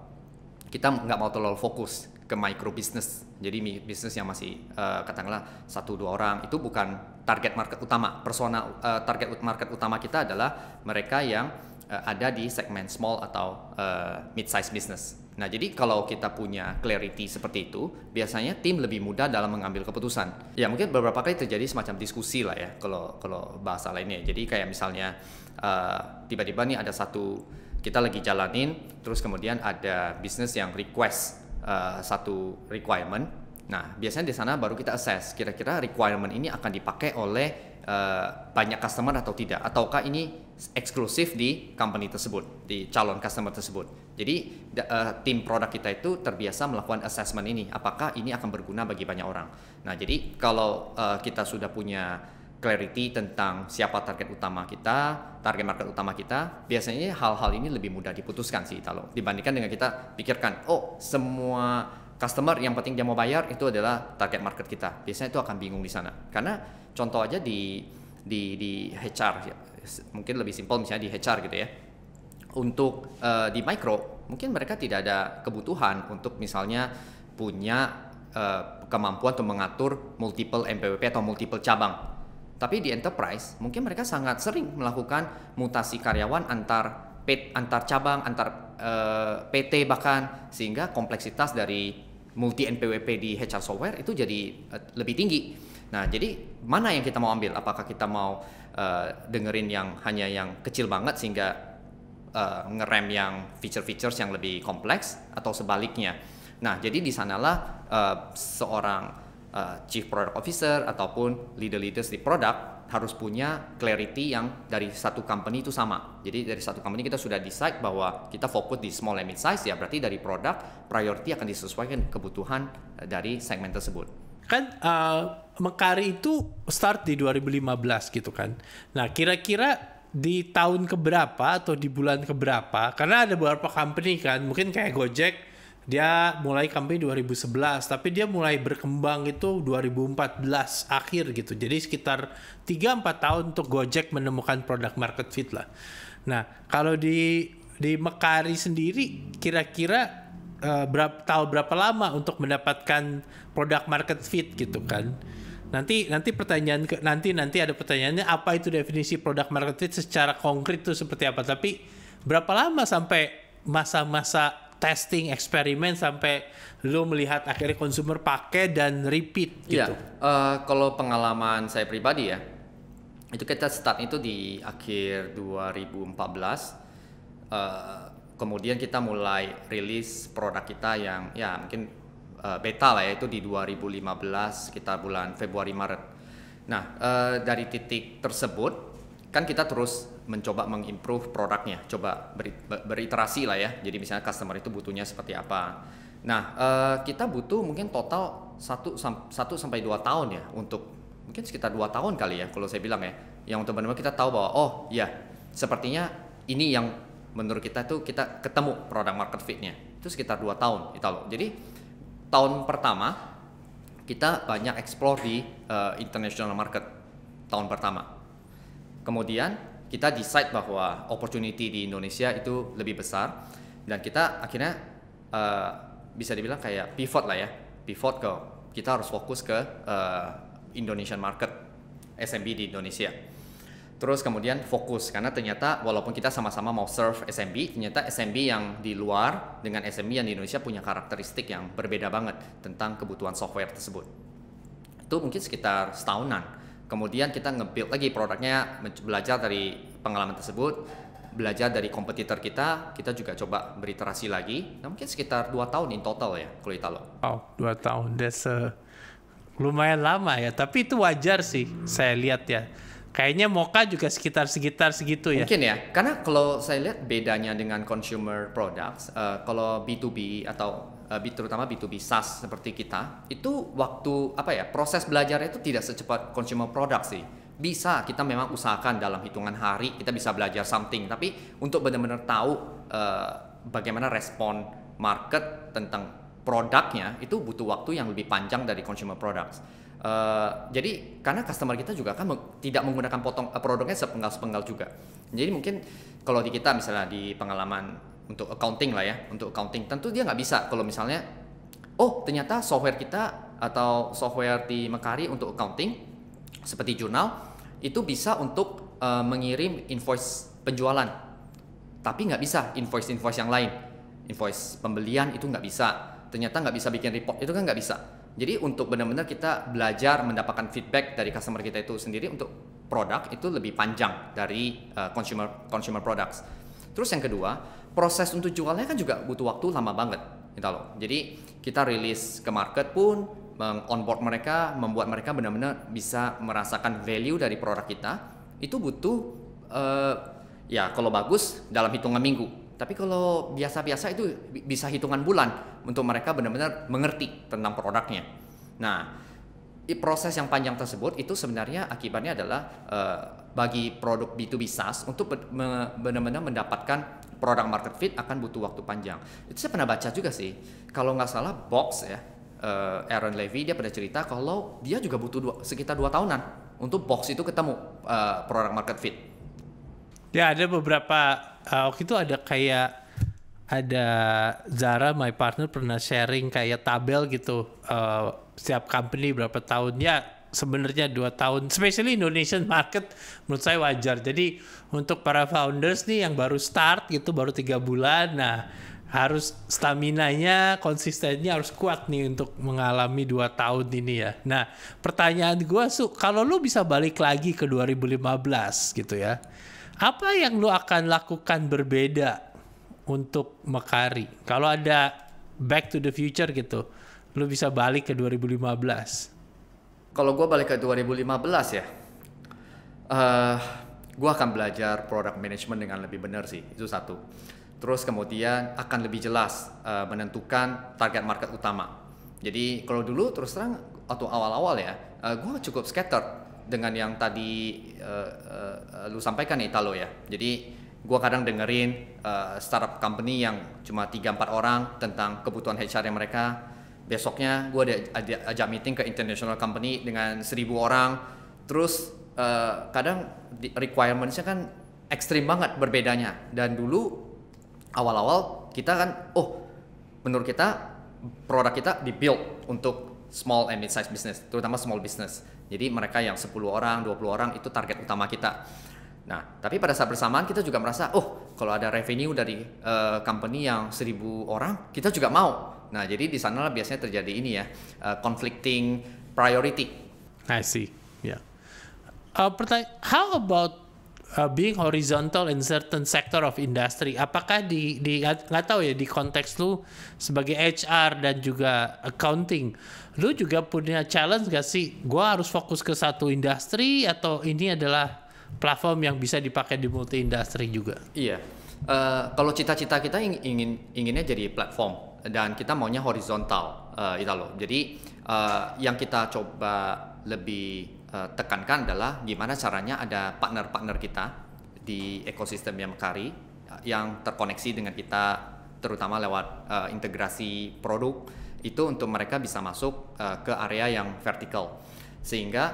kita nggak mau terlalu fokus ke micro business. Jadi bisnis yang masih uh, katakanlah satu dua orang itu bukan target market utama. Personal uh, eh, target market utama kita adalah mereka yang uh, ada di segmen small atau uh, mid size business. Nah, jadi kalau kita punya clarity seperti itu, biasanya tim lebih mudah dalam mengambil keputusan. Ya, mungkin beberapa kali terjadi semacam diskusi lah ya kalau kalau bahasa lainnya. Jadi kayak misalnya tiba-tiba uh, tiba -tiba nih ada satu kita lagi jalanin terus kemudian ada bisnis yang request uh, satu requirement Nah, biasanya di sana baru kita assess kira-kira requirement ini akan dipakai oleh uh, banyak customer atau tidak, ataukah ini eksklusif di company tersebut, di calon customer tersebut. Jadi uh, tim produk kita itu terbiasa melakukan assessment ini, apakah ini akan berguna bagi banyak orang. Nah, jadi kalau uh, kita sudah punya clarity tentang siapa target utama kita, target market utama kita, biasanya hal-hal ini lebih mudah diputuskan sih kalau dibandingkan dengan kita pikirkan, oh semua customer yang penting dia mau bayar itu adalah target market kita. Biasanya itu akan bingung di sana. Karena contoh aja di di di HR ya, mungkin lebih simpel misalnya di HR gitu ya. Untuk uh, di micro mungkin mereka tidak ada kebutuhan untuk misalnya punya uh, kemampuan untuk mengatur multiple MPWP atau multiple cabang tapi di enterprise mungkin mereka sangat sering melakukan mutasi karyawan antar antar cabang, antar uh, eh, PT bahkan sehingga kompleksitas dari multi NPWP di HR software itu jadi uh, lebih tinggi. Nah, jadi mana yang kita mau ambil? Apakah kita mau uh, dengerin yang hanya yang kecil banget sehingga uh, ngerem yang feature-features yang lebih kompleks atau sebaliknya? Nah, jadi di sanalah uh, seorang uh, chief product officer ataupun leader-leaders di produk harus punya clarity yang dari satu company itu sama. Jadi dari satu company kita sudah decide bahwa kita fokus di small and mid size ya berarti dari produk priority akan disesuaikan kebutuhan eh, dari segmen tersebut. Kan uh, eh, Mekari itu start di 2015 gitu kan. Nah, kira-kira di tahun keberapa atau di bulan keberapa? Karena ada beberapa company kan, mungkin kayak Gojek dia mulai company 2011, tapi dia mulai berkembang itu 2014 akhir gitu. Jadi sekitar 3-4 tahun untuk Gojek menemukan produk market fit lah. Nah, kalau di di Mekari sendiri kira-kira uh, eh, berapa tahu berapa lama untuk mendapatkan produk market fit gitu kan? Nanti nanti pertanyaan ke, nanti nanti ada pertanyaannya apa itu definisi produk market fit secara konkret tuh seperti apa? Tapi berapa lama sampai masa-masa testing eksperimen sampai lo melihat akhirnya consumer pakai dan repeat iya, gitu. Ya, uh, kalau pengalaman saya pribadi ya, itu kita start itu di akhir 2014. Uh, eh, kemudian kita mulai rilis produk kita yang ya mungkin uh, beta lah ya itu di 2015 kita bulan Februari Maret. Nah, uh, dari titik tersebut kan kita terus mencoba mengimprove produknya, coba beriterasi lah ya. Jadi misalnya customer itu butuhnya seperti apa. Nah, uh, kita butuh mungkin total 1 1 sampai dua tahun ya untuk mungkin sekitar dua tahun kali ya kalau saya bilang ya. Yang untuk benar-benar kita tahu bahwa oh ya, sepertinya ini yang menurut kita tuh kita ketemu produk market fitnya itu sekitar dua tahun itu loh. Jadi tahun pertama kita banyak explore di uh, international market tahun pertama. Kemudian kita decide bahwa opportunity di Indonesia itu lebih besar dan kita akhirnya uh, bisa dibilang kayak pivot lah ya pivot ke kita harus fokus ke uh, Indonesian market SMB di Indonesia terus kemudian fokus karena ternyata walaupun kita sama-sama mau serve SMB ternyata SMB yang di luar dengan SMB yang di Indonesia punya karakteristik yang berbeda banget tentang kebutuhan software tersebut itu mungkin sekitar setahunan kemudian kita nge-build lagi produknya belajar dari pengalaman tersebut belajar dari kompetitor kita kita juga coba beriterasi lagi nah, mungkin sekitar dua tahun in total ya kalau lo? oh dua tahun that's a... lumayan lama ya tapi itu wajar sih saya lihat ya Kayaknya Moka juga sekitar-sekitar segitu ya. Mungkin ya, karena kalau saya lihat bedanya dengan consumer products, uh, kalau B2B atau Eh, terutama B2B SaaS seperti kita, itu waktu apa ya proses belajarnya itu tidak secepat consumer product sih. Bisa kita memang usahakan dalam hitungan hari kita bisa belajar something, tapi untuk benar-benar tahu uh, bagaimana respon market tentang produknya itu butuh waktu yang lebih panjang dari consumer products. Uh, jadi karena customer kita juga kan tidak menggunakan potong produknya sepenggal-sepenggal juga. Jadi mungkin kalau di kita misalnya di pengalaman untuk accounting lah ya untuk accounting tentu dia nggak bisa kalau misalnya oh ternyata software kita atau software di Mekari untuk accounting seperti jurnal itu bisa untuk uh, mengirim invoice penjualan tapi nggak bisa invoice invoice yang lain invoice pembelian itu nggak bisa ternyata nggak bisa bikin report itu kan nggak bisa jadi untuk benar-benar kita belajar mendapatkan feedback dari customer kita itu sendiri untuk produk itu lebih panjang dari uh, consumer consumer products terus yang kedua proses untuk jualnya kan juga butuh waktu lama banget gitu loh. Jadi kita rilis ke market pun onboard mereka, membuat mereka benar-benar bisa merasakan value dari produk kita, itu butuh uh, ya kalau bagus dalam hitungan minggu. Tapi kalau biasa-biasa itu bisa hitungan bulan untuk mereka benar-benar mengerti tentang produknya. Nah, proses yang panjang tersebut itu sebenarnya akibatnya adalah uh, bagi produk B2B SaaS untuk benar-benar mendapatkan produk market fit akan butuh waktu panjang. Itu saya pernah baca juga sih. Kalau nggak salah Box ya, eh, Aaron Levy dia pernah cerita kalau dia juga butuh dua, sekitar dua tahunan untuk Box itu ketemu uh, produk market fit. Ya ada beberapa uh, waktu itu ada kayak ada Zara my partner pernah sharing kayak tabel gitu uh, setiap company berapa tahun ya sebenarnya dua tahun, especially Indonesian market menurut saya wajar. Jadi untuk para founders nih yang baru start gitu, baru tiga bulan, nah harus staminanya, konsistennya harus kuat nih untuk mengalami dua tahun ini ya. Nah pertanyaan gue su, kalau lu bisa balik lagi ke 2015 gitu ya, apa yang lu akan lakukan berbeda untuk Mekari? Kalau ada back to the future gitu, lu bisa balik ke 2015 kalau gue balik ke 2015 ya, uh, eh, gue akan belajar product management dengan lebih benar sih, itu satu. Terus kemudian akan lebih jelas uh, menentukan target market utama. Jadi kalau dulu terus terang atau awal-awal ya, uh, eh, gue cukup scattered dengan yang tadi uh, uh, lu sampaikan nih Italo ya. Jadi gue kadang dengerin uh, startup company yang cuma 3-4 orang tentang kebutuhan HR yang mereka, besoknya gue ada, ajak meeting ke international company dengan seribu orang terus uh, kadang requirementsnya kan ekstrim banget berbedanya dan dulu awal-awal kita kan oh menurut kita produk kita dibuild untuk small and mid size business terutama small business jadi mereka yang 10 orang 20 orang itu target utama kita Nah, tapi pada saat bersamaan kita juga merasa, oh, kalau ada revenue dari uh, company yang seribu orang, kita juga mau. Nah, jadi di sana biasanya terjadi ini ya, uh, conflicting priority. I see. Yeah. Uh, how about uh, being horizontal in certain sector of industry. Apakah di di nggak tahu ya di konteks lu sebagai HR dan juga accounting, lu juga punya challenge gak sih? Gua harus fokus ke satu industri atau ini adalah platform yang bisa dipakai di multi industri juga? Iya. Uh, kalau cita-cita kita ingin inginnya jadi platform dan kita maunya horizontal uh, Italo. Jadi uh, yang kita coba lebih uh, tekankan adalah gimana caranya ada partner-partner kita di ekosistem yang Mekari yang terkoneksi dengan kita terutama lewat uh, integrasi produk itu untuk mereka bisa masuk uh, ke area yang vertikal sehingga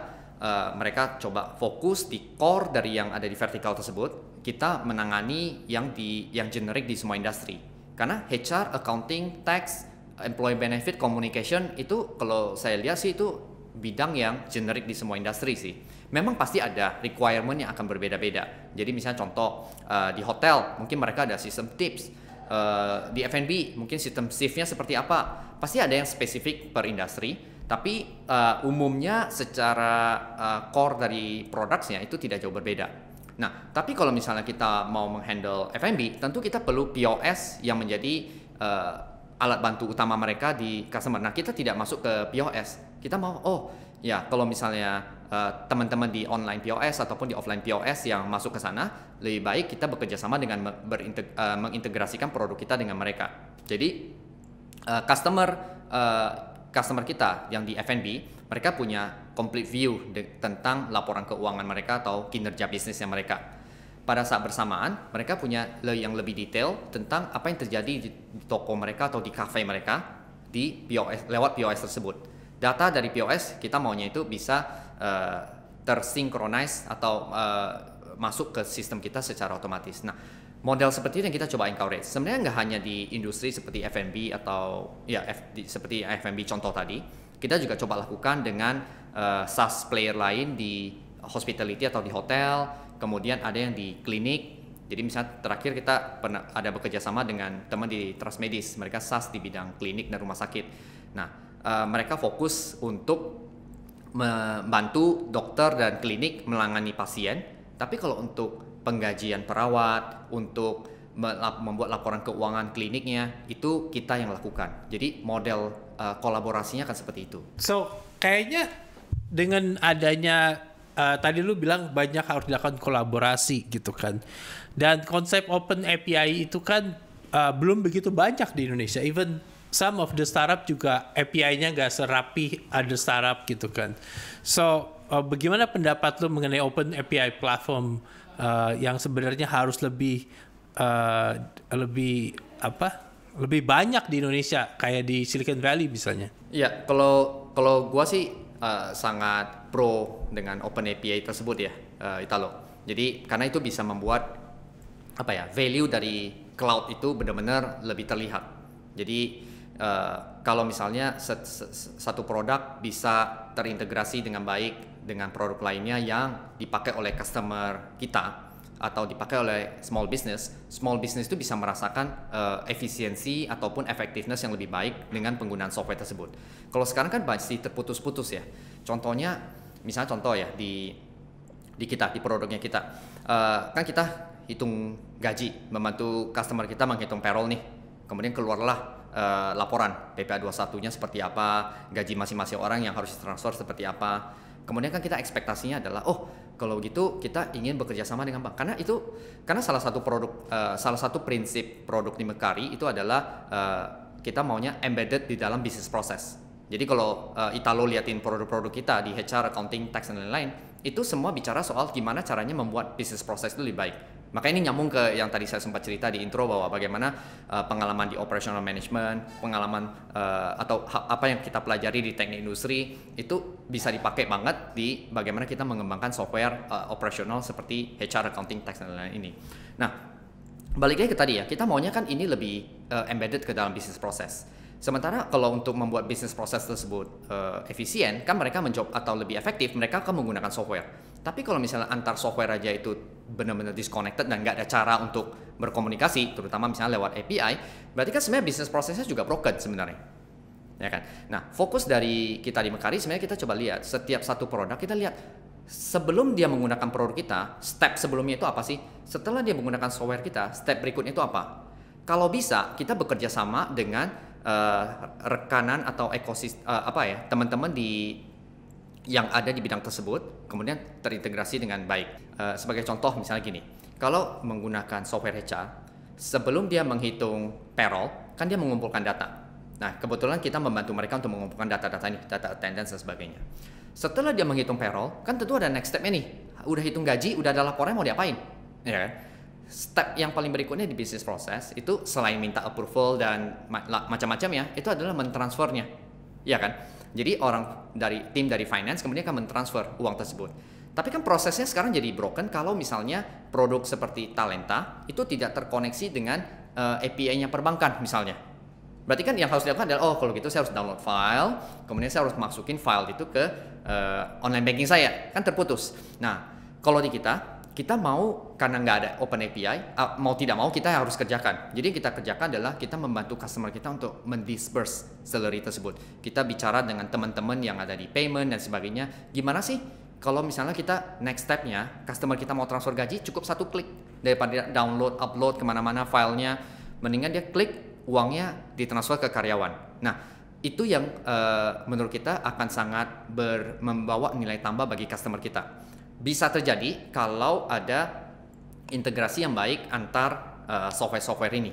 uh, mereka coba fokus di core dari yang ada di vertikal tersebut kita menangani yang di yang generik di semua industri karena HR, accounting, tax, employee benefit, communication itu kalau saya lihat sih itu bidang yang generik di semua industri sih. Memang pasti ada requirement yang akan berbeda-beda. Jadi misalnya contoh uh, di hotel mungkin mereka ada sistem tips. Uh, di F&B mungkin sistem shiftnya seperti apa pasti ada yang spesifik per industri tapi uh, umumnya secara uh, core dari produknya itu tidak jauh berbeda Nah, tapi kalau misalnya kita mau menghandle F&B, tentu kita perlu POS yang menjadi uh, alat bantu utama mereka di customer. Nah, kita tidak masuk ke POS. Kita mau oh, ya kalau misalnya teman eh, teman-teman di online POS ataupun di offline POS yang masuk ke sana, lebih baik kita bekerja sama dengan uh, mengintegrasikan produk kita dengan mereka. Jadi uh, customer uh, customer kita yang di F&B, mereka punya complete view de- tentang laporan keuangan mereka atau kinerja bisnisnya mereka. Pada saat bersamaan, mereka punya yang lebih detail tentang apa yang terjadi di toko mereka atau di kafe mereka di POS lewat POS tersebut. Data dari POS kita maunya itu bisa uh, eh, tersinkronize atau uh, masuk ke sistem kita secara otomatis. Nah, model seperti ini yang kita coba encourage. Sebenarnya nggak hanya di industri seperti F&B atau ya F, di, seperti F&B contoh tadi, kita juga coba lakukan dengan uh, SaaS player lain di hospitality atau di hotel, kemudian ada yang di klinik. Jadi misalnya terakhir kita pernah ada bekerja sama dengan teman di Transmedis, mereka SaaS di bidang klinik dan rumah sakit. Nah, uh, mereka fokus untuk membantu dokter dan klinik melangani pasien, tapi kalau untuk penggajian perawat, untuk membuat laporan keuangan kliniknya, itu kita yang lakukan. Jadi model uh, kolaborasinya akan seperti itu. So kayaknya dengan adanya uh, tadi lu bilang banyak harus dilakukan kolaborasi gitu kan, dan konsep open API itu kan uh, belum begitu banyak di Indonesia. Even some of the startup juga API-nya nggak serapi ada startup gitu kan. So uh, bagaimana pendapat lu mengenai open API platform uh, yang sebenarnya harus lebih uh, lebih apa lebih banyak di Indonesia kayak di Silicon Valley misalnya. Iya, kalau kalau gua sih uh, sangat pro dengan Open API tersebut ya, uh, Italo. Jadi karena itu bisa membuat apa ya value dari cloud itu benar-benar lebih terlihat. Jadi uh, kalau misalnya set, set, satu produk bisa terintegrasi dengan baik dengan produk lainnya yang dipakai oleh customer kita, atau dipakai oleh small business, small business itu bisa merasakan uh, efisiensi ataupun effectiveness yang lebih baik dengan penggunaan software tersebut. Kalau sekarang kan masih terputus-putus ya. Contohnya, misalnya contoh ya di di kita di produknya kita, uh, kan kita hitung gaji, membantu customer kita menghitung payroll nih. Kemudian keluarlah uh, laporan PPA 21-nya seperti apa, gaji masing-masing orang yang harus ditransfer seperti apa. Kemudian kan kita ekspektasinya adalah oh kalau gitu kita ingin bekerja sama dengan bank karena itu karena salah satu produk uh, salah satu prinsip produk di Mekari itu adalah uh, kita maunya embedded di dalam bisnis proses. Jadi kalau uh, Italo liatin produk-produk kita di HR, accounting, tax dan lain-lain, itu semua bicara soal gimana caranya membuat bisnis proses itu lebih baik maka ini nyambung ke yang tadi saya sempat cerita di intro bahwa bagaimana uh, pengalaman di operational management, pengalaman uh, atau apa yang kita pelajari di teknik industri itu bisa dipakai banget di bagaimana kita mengembangkan software uh, eh, operasional seperti HR, accounting, tax dan lain-lain ini. Nah, balik lagi ke tadi ya, kita maunya kan ini lebih uh, embedded ke dalam bisnis proses. Sementara kalau untuk membuat bisnis proses tersebut uh, efisien, kan mereka menjawab atau lebih efektif, mereka akan menggunakan software tapi kalau misalnya antar software aja itu benar-benar disconnected dan nggak ada cara untuk berkomunikasi, terutama misalnya lewat API, berarti kan sebenarnya bisnis prosesnya juga broken sebenarnya. Ya kan? Nah, fokus dari kita di Mekari sebenarnya kita coba lihat setiap satu produk kita lihat sebelum dia menggunakan produk kita, step sebelumnya itu apa sih? Setelah dia menggunakan software kita, step berikutnya itu apa? Kalau bisa, kita bekerja sama dengan uh, rekanan atau ekosistem uh, apa ya, teman-teman di yang ada di bidang tersebut kemudian terintegrasi dengan baik. Eh, sebagai contoh misalnya gini, kalau menggunakan software HR, sebelum dia menghitung payroll, kan dia mengumpulkan data. Nah, kebetulan kita membantu mereka untuk mengumpulkan data-data ini, data attendance dan sebagainya. Setelah dia menghitung payroll, kan tentu ada next stepnya nih. Udah hitung gaji, udah ada laporannya mau diapain. Ya kan? Step yang paling berikutnya di bisnis proses itu selain minta approval dan macam-macam ya, itu adalah mentransfernya. Ya kan? Jadi orang dari tim dari finance kemudian akan mentransfer uang tersebut. Tapi kan prosesnya sekarang jadi broken kalau misalnya produk seperti talenta itu tidak terkoneksi dengan uh, eh, API-nya perbankan misalnya. Berarti kan yang harus dilakukan adalah oh kalau gitu saya harus download file, kemudian saya harus masukin file itu ke uh, online banking saya, kan terputus. Nah, kalau di kita kita mau karena nggak ada open API uh, mau tidak mau kita harus kerjakan jadi kita kerjakan adalah kita membantu customer kita untuk mendisperse salary tersebut kita bicara dengan teman-teman yang ada di payment dan sebagainya gimana sih kalau misalnya kita next stepnya customer kita mau transfer gaji cukup satu klik daripada download upload kemana-mana filenya mendingan dia klik uangnya ditransfer ke karyawan nah itu yang uh, menurut kita akan sangat ber, membawa nilai tambah bagi customer kita bisa terjadi kalau ada integrasi yang baik antar eh, software-software uh, ini.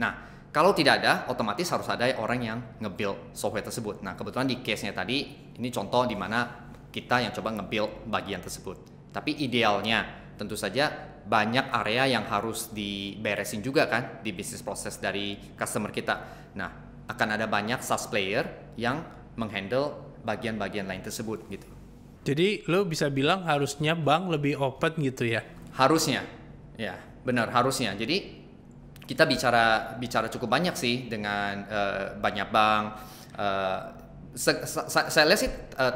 Nah, kalau tidak ada, otomatis harus ada orang yang nge-build software tersebut. Nah, kebetulan di case-nya tadi, ini contoh di mana kita yang coba nge-build bagian tersebut. Tapi idealnya, tentu saja banyak area yang harus diberesin juga kan di bisnis proses dari customer kita. Nah, akan ada banyak SaaS player yang menghandle bagian-bagian lain tersebut gitu. Jadi lo bisa bilang harusnya bank lebih open gitu ya? Harusnya, ya benar harusnya. Jadi kita bicara bicara cukup banyak sih dengan uh, banyak bank. Uh, saya lihat sih uh,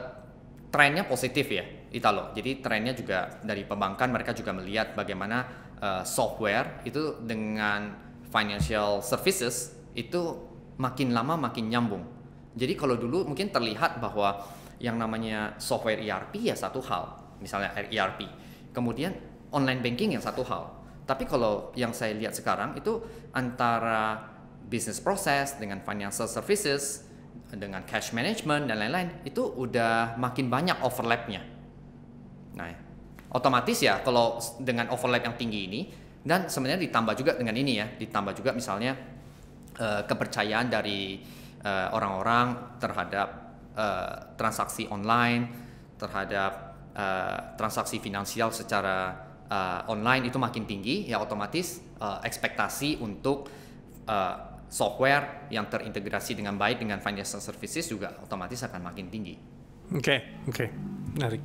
trennya positif ya Italo. Jadi trennya juga dari perbankan mereka juga melihat bagaimana uh, software itu dengan financial services itu makin lama makin nyambung. Jadi kalau dulu mungkin terlihat bahwa yang namanya software ERP ya satu hal, misalnya ERP. Kemudian online banking yang satu hal. Tapi kalau yang saya lihat sekarang itu antara business process dengan financial services dengan cash management dan lain-lain itu udah makin banyak overlapnya. Nah, otomatis ya kalau dengan overlap yang tinggi ini dan sebenarnya ditambah juga dengan ini ya, ditambah juga misalnya uh, kepercayaan dari eh, orang-orang uh, orang -orang terhadap uh, transaksi online, terhadap uh, transaksi finansial secara uh, online itu makin tinggi, ya otomatis uh, ekspektasi untuk uh, software yang terintegrasi dengan baik dengan financial services juga otomatis akan makin tinggi. Oke, okay, oke, okay. menarik.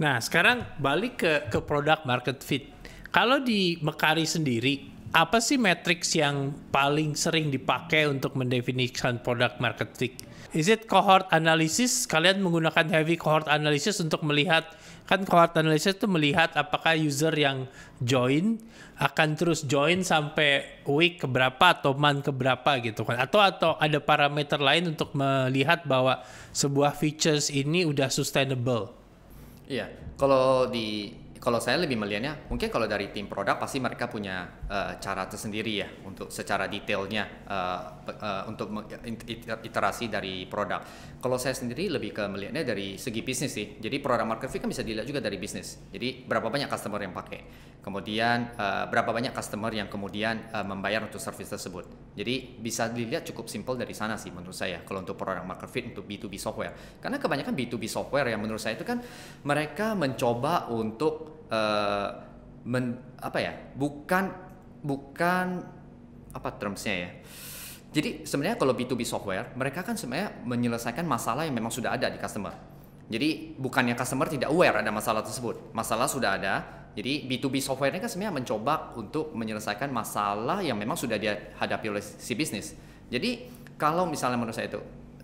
Nah, sekarang balik ke ke produk market fit. Kalau di Mekari sendiri, apa sih matriks yang paling sering dipakai untuk mendefinisikan produk market fit? is it cohort analysis? Kalian menggunakan heavy cohort analysis untuk melihat kan cohort analysis itu melihat apakah user yang join akan terus join sampai week keberapa atau month keberapa gitu kan atau atau ada parameter lain untuk melihat bahwa sebuah features ini udah sustainable. Iya, kalau di kalau saya lebih melihatnya mungkin kalau dari tim produk pasti mereka punya uh, cara tersendiri ya untuk secara detailnya uh, uh, untuk iterasi dari produk. Kalau saya sendiri lebih ke melihatnya dari segi bisnis sih. Jadi produk market fit kan bisa dilihat juga dari bisnis. Jadi berapa banyak customer yang pakai, kemudian uh, berapa banyak customer yang kemudian uh, membayar untuk service tersebut. Jadi bisa dilihat cukup simpel dari sana sih menurut saya kalau untuk produk market fit untuk B2B software. Karena kebanyakan B2B software yang menurut saya itu kan mereka mencoba untuk uh, men, apa ya bukan bukan apa termsnya ya jadi sebenarnya kalau B2B software mereka kan sebenarnya menyelesaikan masalah yang memang sudah ada di customer jadi bukannya customer tidak aware ada masalah tersebut masalah sudah ada jadi B2B software ini kan sebenarnya mencoba untuk menyelesaikan masalah yang memang sudah hadapi oleh si bisnis jadi kalau misalnya menurut saya itu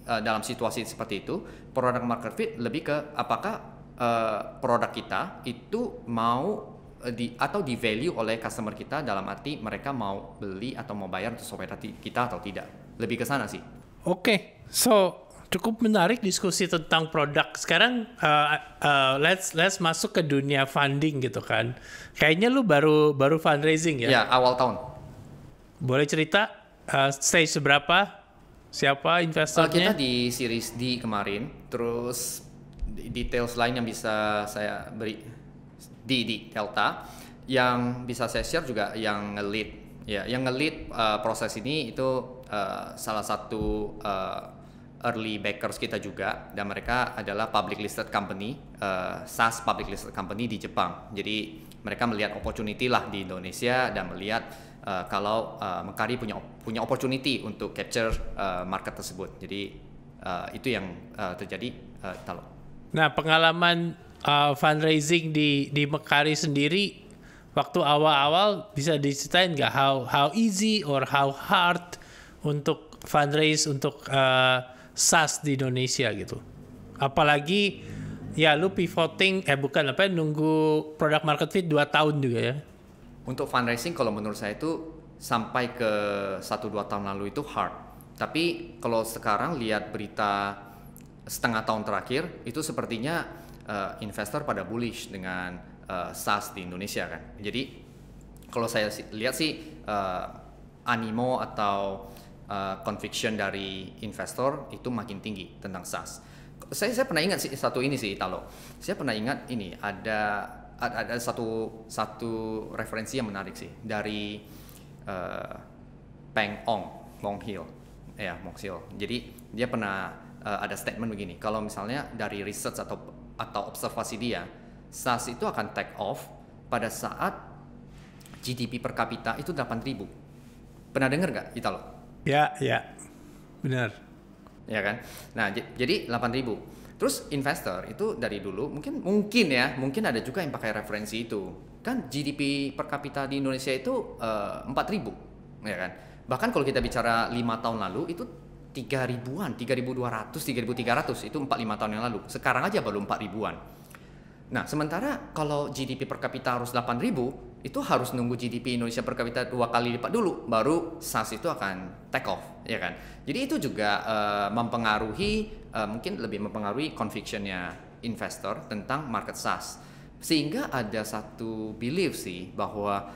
eh, dalam situasi seperti itu product market fit lebih ke apakah Eh, produk kita itu mau eh, di atau di value oleh customer kita dalam arti mereka mau beli atau mau bayar untuk software kita atau tidak. Lebih ke sana sih. Oke, okay. so cukup menarik diskusi tentang produk. Sekarang uh, uh, let's let's masuk ke dunia funding gitu kan. Kayaknya lu baru baru fundraising ya? Ya, awal tahun. Boleh cerita uh, stage seberapa? Siapa investornya? Uh, kita di series D kemarin, terus details lain yang bisa saya beri di di Delta yang bisa saya share juga yang ngelit ya yang ngelit uh, eh, proses ini itu uh, salah satu uh, early backers kita juga dan mereka adalah public listed company uh, SaaS public listed company di Jepang jadi mereka melihat opportunity lah di Indonesia dan melihat uh, kalau uh, Mekari punya punya opportunity untuk capture uh, market tersebut. Jadi uh, itu yang uh, terjadi uh, kalau Nah, pengalaman uh, fundraising di di Mekari sendiri waktu awal-awal bisa diceritain nggak how how easy or how hard untuk fundraise untuk uh, SAS di Indonesia gitu. Apalagi ya lu pivoting eh bukan apa ya, nunggu product market fit 2 tahun juga ya. Untuk fundraising kalau menurut saya itu sampai ke 1 2 tahun lalu itu hard. Tapi kalau sekarang lihat berita setengah tahun terakhir itu sepertinya uh, investor pada bullish dengan uh, SaaS di Indonesia kan. Jadi kalau saya lihat sih uh, animo atau uh, conviction dari investor itu makin tinggi tentang SaaS. Saya saya pernah ingat sih satu ini sih Italo. Saya pernah ingat ini ada ada, ada satu satu referensi yang menarik sih dari uh, Peng Ong, Mong Hill. Ya, Mong Hill. Jadi dia pernah uh, ada statement begini, kalau misalnya dari research atau atau observasi dia, SaaS itu akan take off pada saat GDP per kapita itu 8.000. Pernah dengar nggak Italo? Ya, ya. Benar. Ya kan? Nah, jadi 8.000. Terus investor itu dari dulu mungkin mungkin ya, mungkin ada juga yang pakai referensi itu. Kan GDP per kapita di Indonesia itu uh, ribu, ya kan? Bahkan kalau kita bicara lima tahun lalu itu tiga ribuan, tiga ribu dua ratus, tiga ribu tiga ratus itu empat lima tahun yang lalu. Sekarang aja baru empat ribuan. Nah, sementara kalau GDP per kapita harus delapan ribu, itu harus nunggu GDP Indonesia per kapita dua kali lipat dulu, baru SAS itu akan take off, ya kan? Jadi itu juga uh, mempengaruhi, uh, mungkin lebih mempengaruhi convictionnya investor tentang market SAS. Sehingga ada satu belief sih bahwa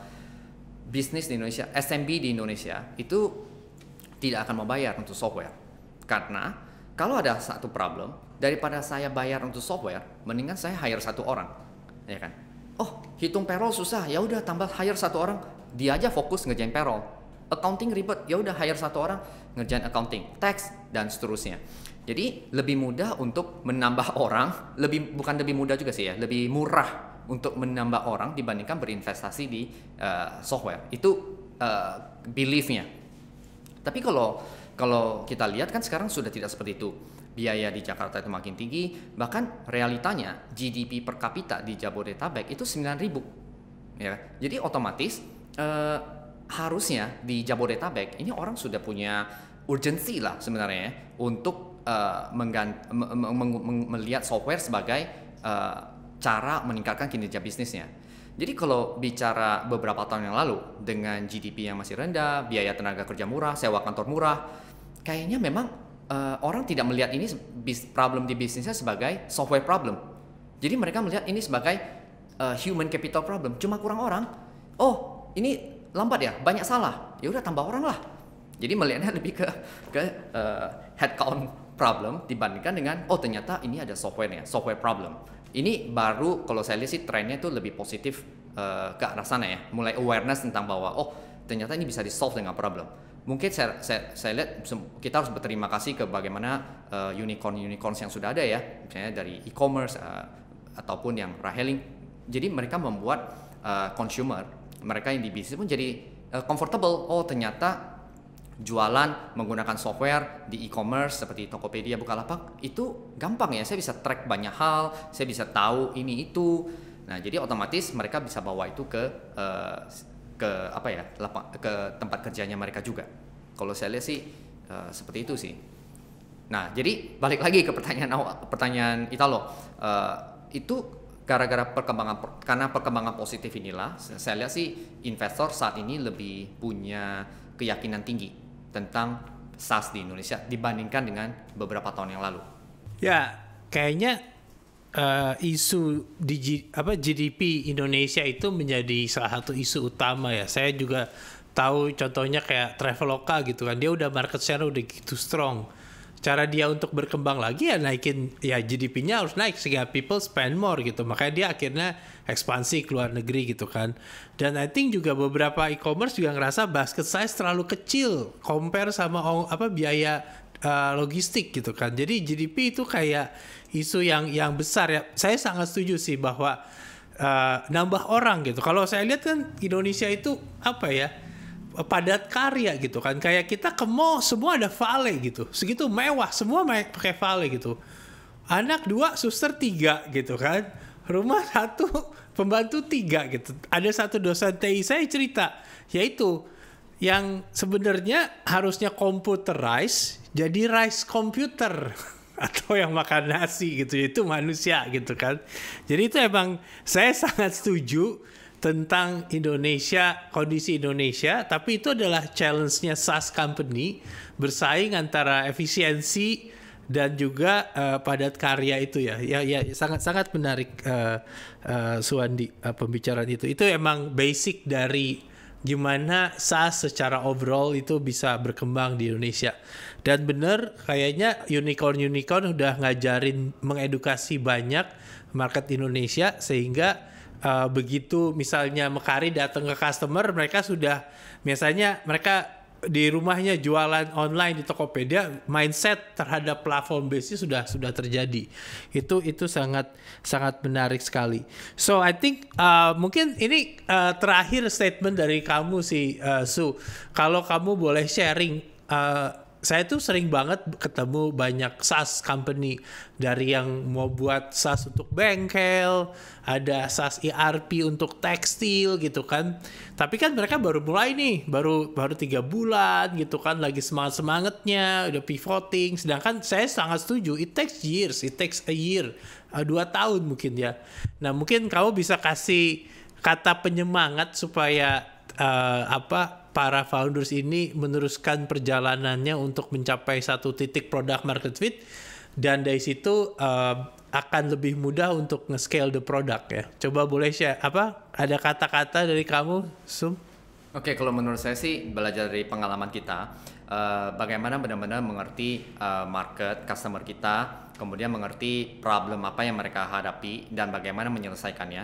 bisnis di Indonesia, SMB di Indonesia itu tidak akan membayar untuk software. Karena kalau ada satu problem, daripada saya bayar untuk software, mendingan saya hire satu orang. Ya kan? Oh, hitung payroll susah, ya udah tambah hire satu orang, dia aja fokus ngerjain payroll. Accounting ribet, ya udah hire satu orang ngerjain accounting, tax dan seterusnya. Jadi lebih mudah untuk menambah (laughs) orang, lebih bukan lebih mudah juga sih ya, lebih murah untuk menambah orang dibandingkan berinvestasi di uh, software. Itu uh, beliefnya tapi kalau kalau kita lihat kan sekarang sudah tidak seperti itu. Biaya di Jakarta itu makin tinggi, bahkan realitanya GDP per kapita di Jabodetabek itu 9.000. Ya. Kan? Jadi otomatis eh, harusnya di Jabodetabek ini orang sudah punya urgensi lah sebenarnya ya, untuk eh, melihat software sebagai eh, cara meningkatkan kinerja bisnisnya jadi kalau bicara beberapa tahun yang lalu dengan GDP yang masih rendah, biaya tenaga kerja murah, sewa kantor murah, kayaknya memang uh, orang tidak melihat ini problem di bisnisnya sebagai software problem. Jadi mereka melihat ini sebagai uh, human capital problem. Cuma kurang orang. Oh, ini lambat ya, banyak salah. Ya udah tambah orang lah. Jadi melihatnya (laughs) lebih ke ke uh, eh, headcount problem dibandingkan dengan oh ternyata ini ada softwarenya, software problem. Ini baru kalau saya lihat sih trennya itu lebih positif uh, ke arah sana ya. Mulai awareness tentang bahwa oh ternyata ini bisa di solve dengan problem. Mungkin saya, saya, saya lihat kita harus berterima kasih ke bagaimana unicorn eh, unicorn unicorns yang sudah ada ya, misalnya dari e-commerce uh, ataupun yang raheling Jadi mereka membuat uh, consumer, mereka yang di bisnis pun jadi uh, comfortable. Oh ternyata jualan menggunakan software di e-commerce seperti Tokopedia, Bukalapak itu gampang ya. Saya bisa track banyak hal, saya bisa tahu ini itu. Nah, jadi otomatis mereka bisa bawa itu ke uh, ke apa ya? ke tempat kerjanya mereka juga. Kalau saya lihat sih uh, seperti itu sih. Nah, jadi balik lagi ke pertanyaan awal, pertanyaan Italo. Uh, itu gara-gara perkembangan karena perkembangan positif inilah saya lihat sih investor saat ini lebih punya keyakinan tinggi tentang SaaS di Indonesia dibandingkan dengan beberapa tahun yang lalu? Ya, kayaknya uh, isu di, apa GDP Indonesia itu menjadi salah satu isu utama ya. Saya juga tahu contohnya kayak Traveloka gitu kan. Dia udah market share udah gitu strong cara dia untuk berkembang lagi ya naikin ya GDP-nya harus naik sehingga people spend more gitu makanya dia akhirnya ekspansi ke luar negeri gitu kan dan I think juga beberapa e-commerce juga ngerasa basket size terlalu kecil compare sama apa biaya uh, logistik gitu kan jadi GDP itu kayak isu yang yang besar ya saya sangat setuju sih bahwa uh, nambah orang gitu kalau saya lihat kan Indonesia itu apa ya padat karya gitu kan kayak kita ke mall semua ada vale gitu segitu mewah semua pakai vale gitu anak dua suster tiga gitu kan rumah (laughs) satu pembantu tiga gitu ada satu dosen TI saya cerita yaitu yang sebenarnya harusnya computerize jadi rice computer (laughs) atau yang makan nasi gitu itu manusia gitu kan jadi itu emang saya sangat setuju tentang Indonesia, kondisi Indonesia, tapi itu adalah challenge-nya SaaS company bersaing antara efisiensi dan juga uh, padat karya itu ya. Ya ya sangat-sangat menarik uh, uh, Suwandi uh, pembicaraan itu. Itu emang basic dari gimana SaaS secara overall itu bisa berkembang di Indonesia. Dan benar kayaknya unicorn-unicorn udah ngajarin mengedukasi banyak market Indonesia sehingga uh, begitu misalnya Mekari datang ke customer mereka sudah biasanya mereka di rumahnya jualan online di Tokopedia mindset terhadap platform bisnis sudah sudah terjadi itu itu sangat sangat menarik sekali so I think uh, mungkin ini uh, terakhir statement dari kamu si uh, Su kalau kamu boleh sharing uh, saya tuh sering banget ketemu banyak SaaS company dari yang mau buat SaaS untuk bengkel, ada SaaS ERP untuk tekstil gitu kan. Tapi kan mereka baru mulai nih, baru baru tiga bulan gitu kan, lagi semangat semangatnya, udah pivoting. Sedangkan saya sangat setuju, it takes years, it takes a year, eh, dua tahun mungkin ya. Nah mungkin kamu bisa kasih kata penyemangat supaya uh, apa para founders ini meneruskan perjalanannya untuk mencapai satu titik produk market fit dan dari situ uh, akan lebih mudah untuk nge-scale the product ya. Coba boleh share apa ada kata-kata dari kamu Sum? Oke, okay, kalau menurut saya sih belajar dari pengalaman kita uh, bagaimana benar-benar mengerti uh, market customer kita, kemudian mengerti problem apa yang mereka hadapi dan bagaimana menyelesaikannya.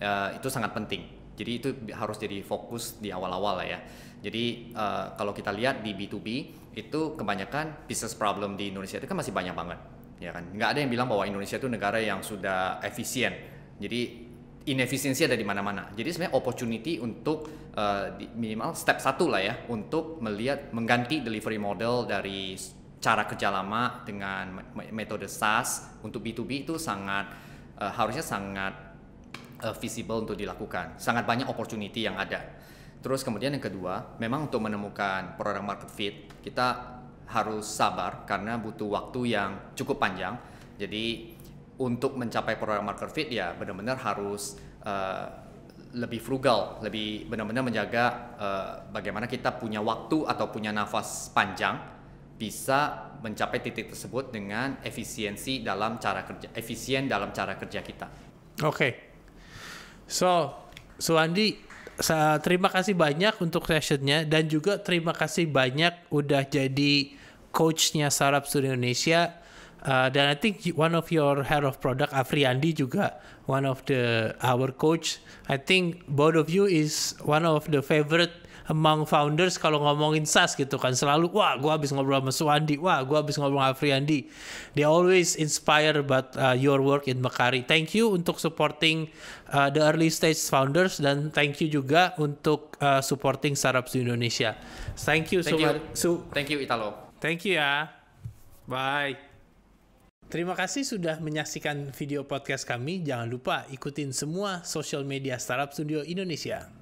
Uh, itu sangat penting jadi itu harus jadi fokus di awal-awal lah ya. Jadi uh, kalau kita lihat di B2B itu kebanyakan business problem di Indonesia itu kan masih banyak banget, ya kan? Nggak ada yang bilang bahwa Indonesia itu negara yang sudah efisien. Jadi inefisiensi ada di mana-mana. Jadi sebenarnya opportunity untuk uh, minimal step satu lah ya untuk melihat mengganti delivery model dari cara kerja lama dengan metode SaaS untuk B2B itu sangat uh, harusnya sangat uh, visible untuk dilakukan. Sangat banyak opportunity yang ada. Terus kemudian yang kedua, memang untuk menemukan product market fit, kita harus sabar karena butuh waktu yang cukup panjang. Jadi untuk mencapai product market fit ya benar-benar harus uh, lebih frugal, lebih benar-benar menjaga uh, bagaimana kita punya waktu atau punya nafas panjang bisa mencapai titik tersebut dengan efisiensi dalam cara kerja, efisien dalam cara kerja kita. Oke, okay. So, Suwandi, terima kasih banyak untuk sessionnya dan juga terima kasih banyak udah jadi coachnya Sarap Studio Indonesia. Uh, dan I think one of your head of product Afriandi juga one of the our coach. I think both of you is one of the favorite among founders kalau ngomongin SaaS gitu kan selalu wah gue habis ngobrol sama Suwandi wah gue habis ngobrol sama Afriandi they always inspire about uh, your work in Mekari thank you untuk supporting uh, the early stage founders dan thank you juga untuk uh, supporting startups di Indonesia thank you thank so you. So, thank you Italo thank you ya bye Terima kasih sudah menyaksikan video podcast kami. Jangan lupa ikutin semua social media Startup Studio Indonesia.